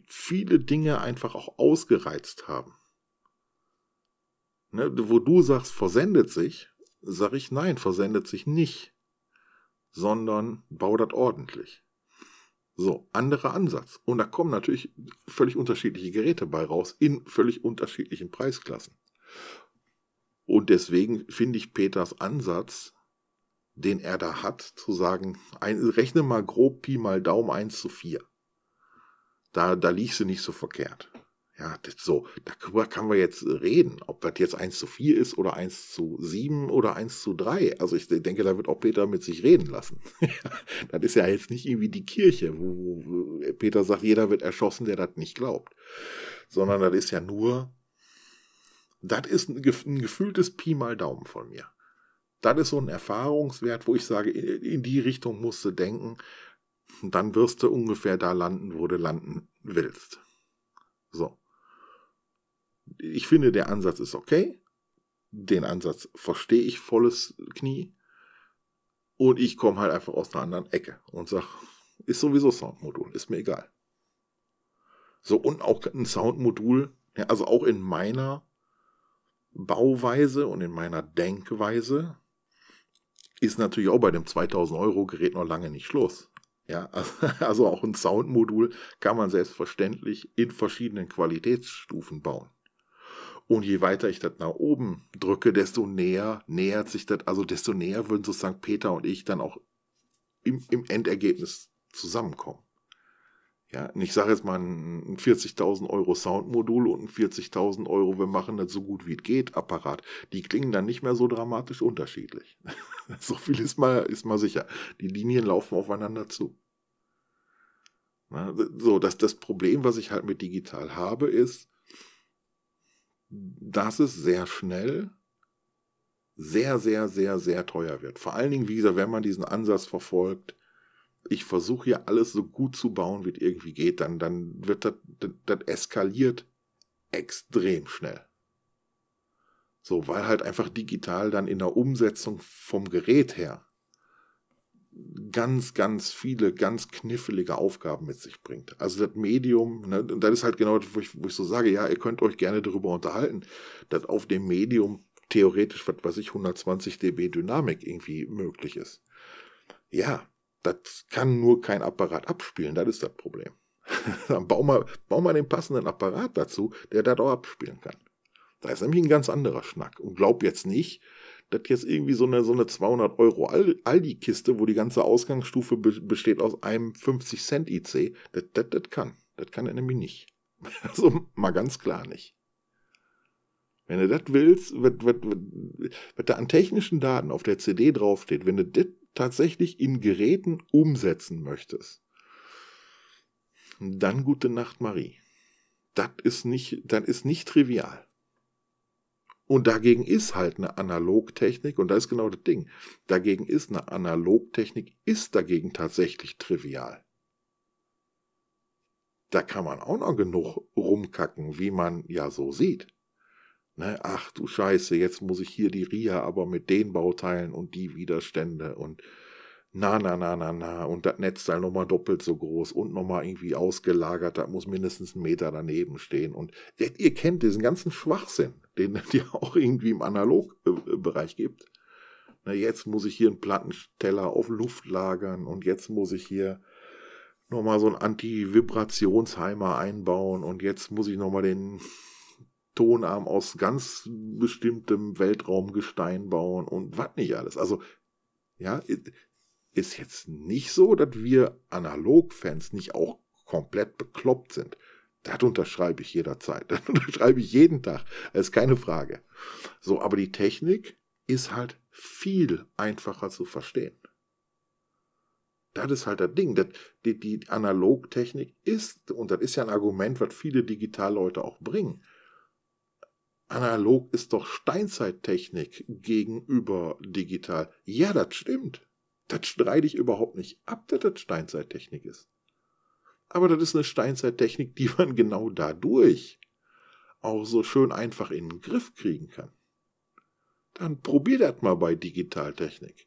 viele Dinge einfach auch ausgereizt haben. Ne, wo du sagst, versendet sich, sage ich, nein, versendet sich nicht, sondern baut das ordentlich. So, anderer Ansatz. Und da kommen natürlich völlig unterschiedliche Geräte bei raus, in völlig unterschiedlichen Preisklassen. Und deswegen finde ich Peters Ansatz, den er da hat, zu sagen, ein, rechne mal grob Pi mal Daumen 1 zu 4. Da, da liegst du nicht so verkehrt. Ja, das so, darüber kann man jetzt äh, reden, ob das jetzt 1 zu 4 ist oder 1 zu 7 oder 1 zu 3. Also ich denke, da wird auch Peter mit sich reden lassen. das ist ja jetzt nicht irgendwie die Kirche, wo, wo äh, Peter sagt, jeder wird erschossen, der das nicht glaubt. Sondern das ist ja nur, das ist ein, ein gefühltes Pi mal Daumen von mir. Das ist so ein Erfahrungswert, wo ich sage, in, in die Richtung musst du denken, dann wirst du ungefähr da landen, wo du landen willst. So ich finde, der Ansatz ist okay. Den Ansatz verstehe ich volles Knie. Und ich komme halt einfach aus einer anderen Ecke und sage, ist sowieso Soundmodul, ist mir egal. So, und auch ein Soundmodul, ja, also auch in meiner Bauweise und in meiner Denkweise ist natürlich auch bei dem 2000 Euro Gerät noch lange nicht Schluss. Ja, also auch ein Soundmodul kann man selbstverständlich in verschiedenen Qualitätsstufen bauen. Und je weiter ich das nach oben drücke, desto näher nähert sich das, also desto näher würden so St. Peter und ich dann auch im, im Endergebnis zusammenkommen. Ja, und ich sage jetzt mal ein 40.000 Euro Soundmodul und ein 40.000 Euro, wir machen das so gut wie es geht, Apparat. Die klingen dann nicht mehr so dramatisch unterschiedlich. so viel ist mal, ist mal sicher. Die Linien laufen aufeinander zu. Na, so, dass das Problem, was ich halt mit digital habe, ist, dass es sehr schnell sehr, sehr, sehr, sehr teuer wird. Vor allen Dingen, wie gesagt, wenn man diesen Ansatz verfolgt, ich versuche hier alles so gut zu bauen, wie es irgendwie geht, dann, dann wird das, das, das eskaliert extrem schnell. So, weil halt einfach digital dann in der Umsetzung vom Gerät her ganz, ganz viele, ganz knifflige Aufgaben mit sich bringt. Also das Medium, ne, das ist halt genau, das, wo, ich, wo ich so sage, ja, ihr könnt euch gerne darüber unterhalten, dass auf dem Medium theoretisch, was weiß ich, 120 dB Dynamik irgendwie möglich ist. Ja, das kann nur kein Apparat abspielen, das ist das Problem. Dann bau mal, bau mal den passenden Apparat dazu, der das auch abspielen kann. Da ist nämlich ein ganz anderer Schnack. Und glaub jetzt nicht, dass jetzt irgendwie so eine, so eine 200 Euro Aldi-Kiste, wo die ganze Ausgangsstufe be besteht aus einem 50 Cent IC, das, das, das kann. Das kann er nämlich nicht. Also mal ganz klar nicht. Wenn du das willst, was, was, was, was da an technischen Daten auf der CD draufsteht, wenn du das tatsächlich in Geräten umsetzen möchtest, dann gute Nacht, Marie. Das ist nicht, das ist nicht trivial. Und dagegen ist halt eine Analogtechnik, und da ist genau das Ding, dagegen ist eine Analogtechnik, ist dagegen tatsächlich trivial. Da kann man auch noch genug rumkacken, wie man ja so sieht. Ne? Ach du Scheiße, jetzt muss ich hier die RIA aber mit den Bauteilen und die Widerstände und na, na, na, na, na, und das Netzteil nochmal doppelt so groß und nochmal irgendwie ausgelagert, das muss mindestens einen Meter daneben stehen. Und ihr kennt diesen ganzen Schwachsinn, den es ja auch irgendwie im Analogbereich gibt. Na, jetzt muss ich hier einen Plattensteller auf Luft lagern und jetzt muss ich hier nochmal so einen Anti-Vibrationsheimer einbauen und jetzt muss ich nochmal den Tonarm aus ganz bestimmtem Weltraumgestein bauen und was nicht alles. Also ja, ist jetzt nicht so, dass wir Analogfans nicht auch komplett bekloppt sind. Das unterschreibe ich jederzeit. Das unterschreibe ich jeden Tag. Das ist keine Frage. So, aber die Technik ist halt viel einfacher zu verstehen. Das ist halt das Ding. Das, die, die Analogtechnik ist, und das ist ja ein Argument, was viele Digitalleute auch bringen. Analog ist doch Steinzeittechnik gegenüber digital. Ja, das stimmt. Das streite ich überhaupt nicht ab, dass das Steinzeittechnik ist. Aber das ist eine Steinzeittechnik, die man genau dadurch auch so schön einfach in den Griff kriegen kann. Dann probier das mal bei Digitaltechnik.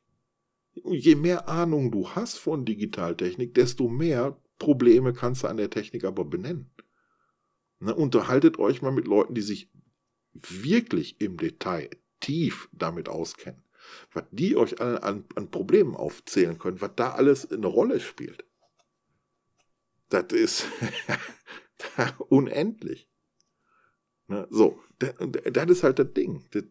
Je mehr Ahnung du hast von Digitaltechnik, desto mehr Probleme kannst du an der Technik aber benennen. Ne, unterhaltet euch mal mit Leuten, die sich wirklich im Detail tief damit auskennen was die euch an, an, an Problemen aufzählen können, was da alles eine Rolle spielt. Das ist unendlich. Ne? So, das, ist halt das Ding. Das,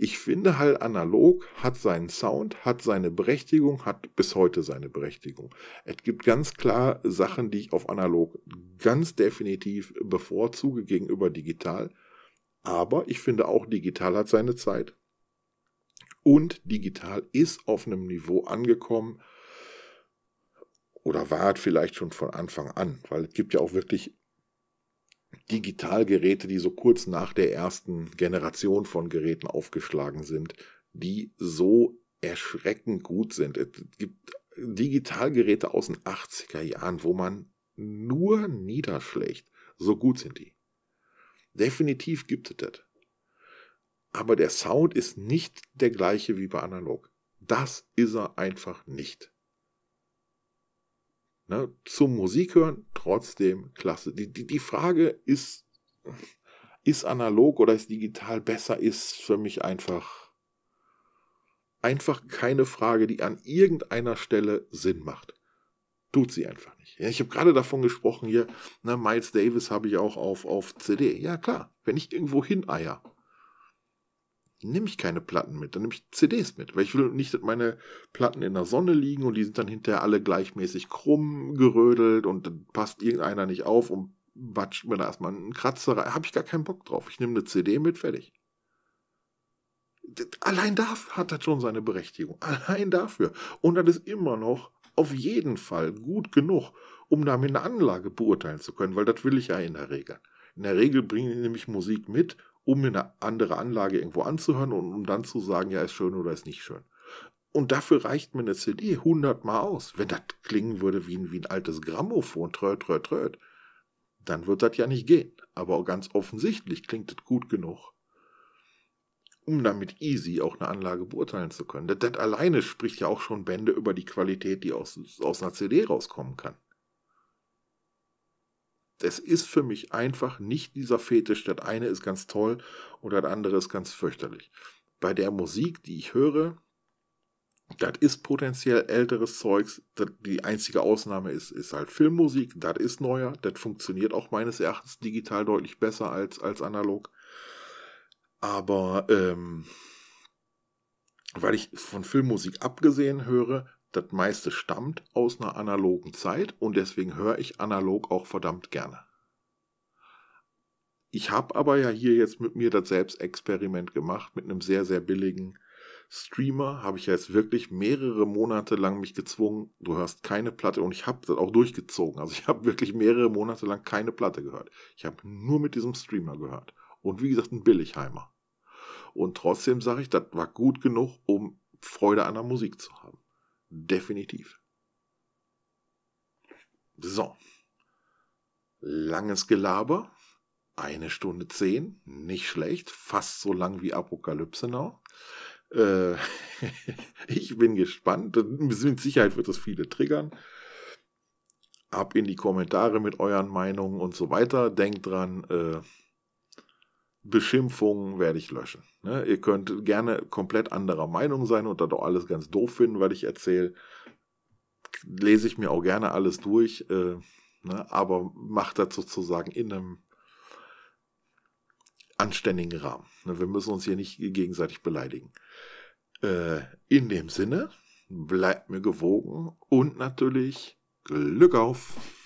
ich finde halt analog hat seinen Sound, hat seine Berechtigung, hat bis heute seine Berechtigung. Es gibt ganz klar Sachen, die ich auf analog ganz definitiv bevorzuge gegenüber digital. Aber ich finde auch digital hat seine Zeit und digital ist auf einem Niveau angekommen oder war es vielleicht schon von Anfang an, weil es gibt ja auch wirklich Digitalgeräte, die so kurz nach der ersten Generation von Geräten aufgeschlagen sind, die so erschreckend gut sind. Es gibt Digitalgeräte aus den 80er Jahren, wo man nur niederschlägt. So gut sind die. Definitiv gibt es das aber der Sound ist nicht der gleiche wie bei analog. Das ist er einfach nicht. Ne? Zum Musik hören trotzdem klasse. Die, die, die Frage ist, ist analog oder ist digital besser, ist für mich einfach, einfach keine Frage, die an irgendeiner Stelle Sinn macht. Tut sie einfach nicht. Ja, ich habe gerade davon gesprochen hier, ne, Miles Davis habe ich auch auf, auf CD. Ja klar, wenn ich irgendwo hineier, nehme ich keine Platten mit, dann nehme ich CDs mit, weil ich will nicht, dass meine Platten in der Sonne liegen und die sind dann hinterher alle gleichmäßig krumm gerödelt und dann passt irgendeiner nicht auf und batscht mir da erstmal einen Kratzer rein. Habe ich gar keinen Bock drauf. Ich nehme eine CD mit, fertig. Allein dafür hat das schon seine Berechtigung. Allein dafür. Und das ist immer noch auf jeden Fall gut genug, um damit eine Anlage beurteilen zu können, weil das will ich ja in der Regel. In der Regel bringe ich nämlich Musik mit, um eine andere Anlage irgendwo anzuhören und um dann zu sagen, ja, ist schön oder ist nicht schön. Und dafür reicht mir eine CD hundertmal aus. Wenn das klingen würde wie ein, wie ein altes Grammophon, tröd, tröd, tröd, dann wird das ja nicht gehen. Aber ganz offensichtlich klingt das gut genug, um damit easy auch eine Anlage beurteilen zu können. Das, das alleine spricht ja auch schon Bände über die Qualität, die aus, aus einer CD rauskommen kann es ist für mich einfach nicht dieser Fetisch, das eine ist ganz toll und das andere ist ganz fürchterlich. Bei der Musik, die ich höre, das ist potenziell älteres Zeugs. Das, die einzige Ausnahme ist, ist halt Filmmusik. Das ist neuer. Das funktioniert auch meines Erachtens digital deutlich besser als, als analog. Aber ähm, weil ich von Filmmusik abgesehen höre, das meiste stammt aus einer analogen Zeit und deswegen höre ich analog auch verdammt gerne. Ich habe aber ja hier jetzt mit mir das Selbstexperiment gemacht, mit einem sehr, sehr billigen Streamer habe ich jetzt wirklich mehrere Monate lang mich gezwungen, du hörst keine Platte und ich habe das auch durchgezogen. Also ich habe wirklich mehrere Monate lang keine Platte gehört. Ich habe nur mit diesem Streamer gehört. Und wie gesagt, ein Billigheimer. Und trotzdem sage ich, das war gut genug, um Freude an der Musik zu haben. Definitiv. So. Langes Gelaber. Eine Stunde zehn. Nicht schlecht. Fast so lang wie Apokalypse noch. Äh, ich bin gespannt. Mit Sicherheit wird das viele triggern. Ab in die Kommentare mit euren Meinungen und so weiter. Denkt dran, äh, Beschimpfungen werde ich löschen. Ne? Ihr könnt gerne komplett anderer Meinung sein und das auch alles ganz doof finden, was ich erzähle. Lese ich mir auch gerne alles durch, äh, ne? aber macht das sozusagen in einem anständigen Rahmen. Ne? Wir müssen uns hier nicht gegenseitig beleidigen. Äh, in dem Sinne, bleibt mir gewogen und natürlich Glück auf!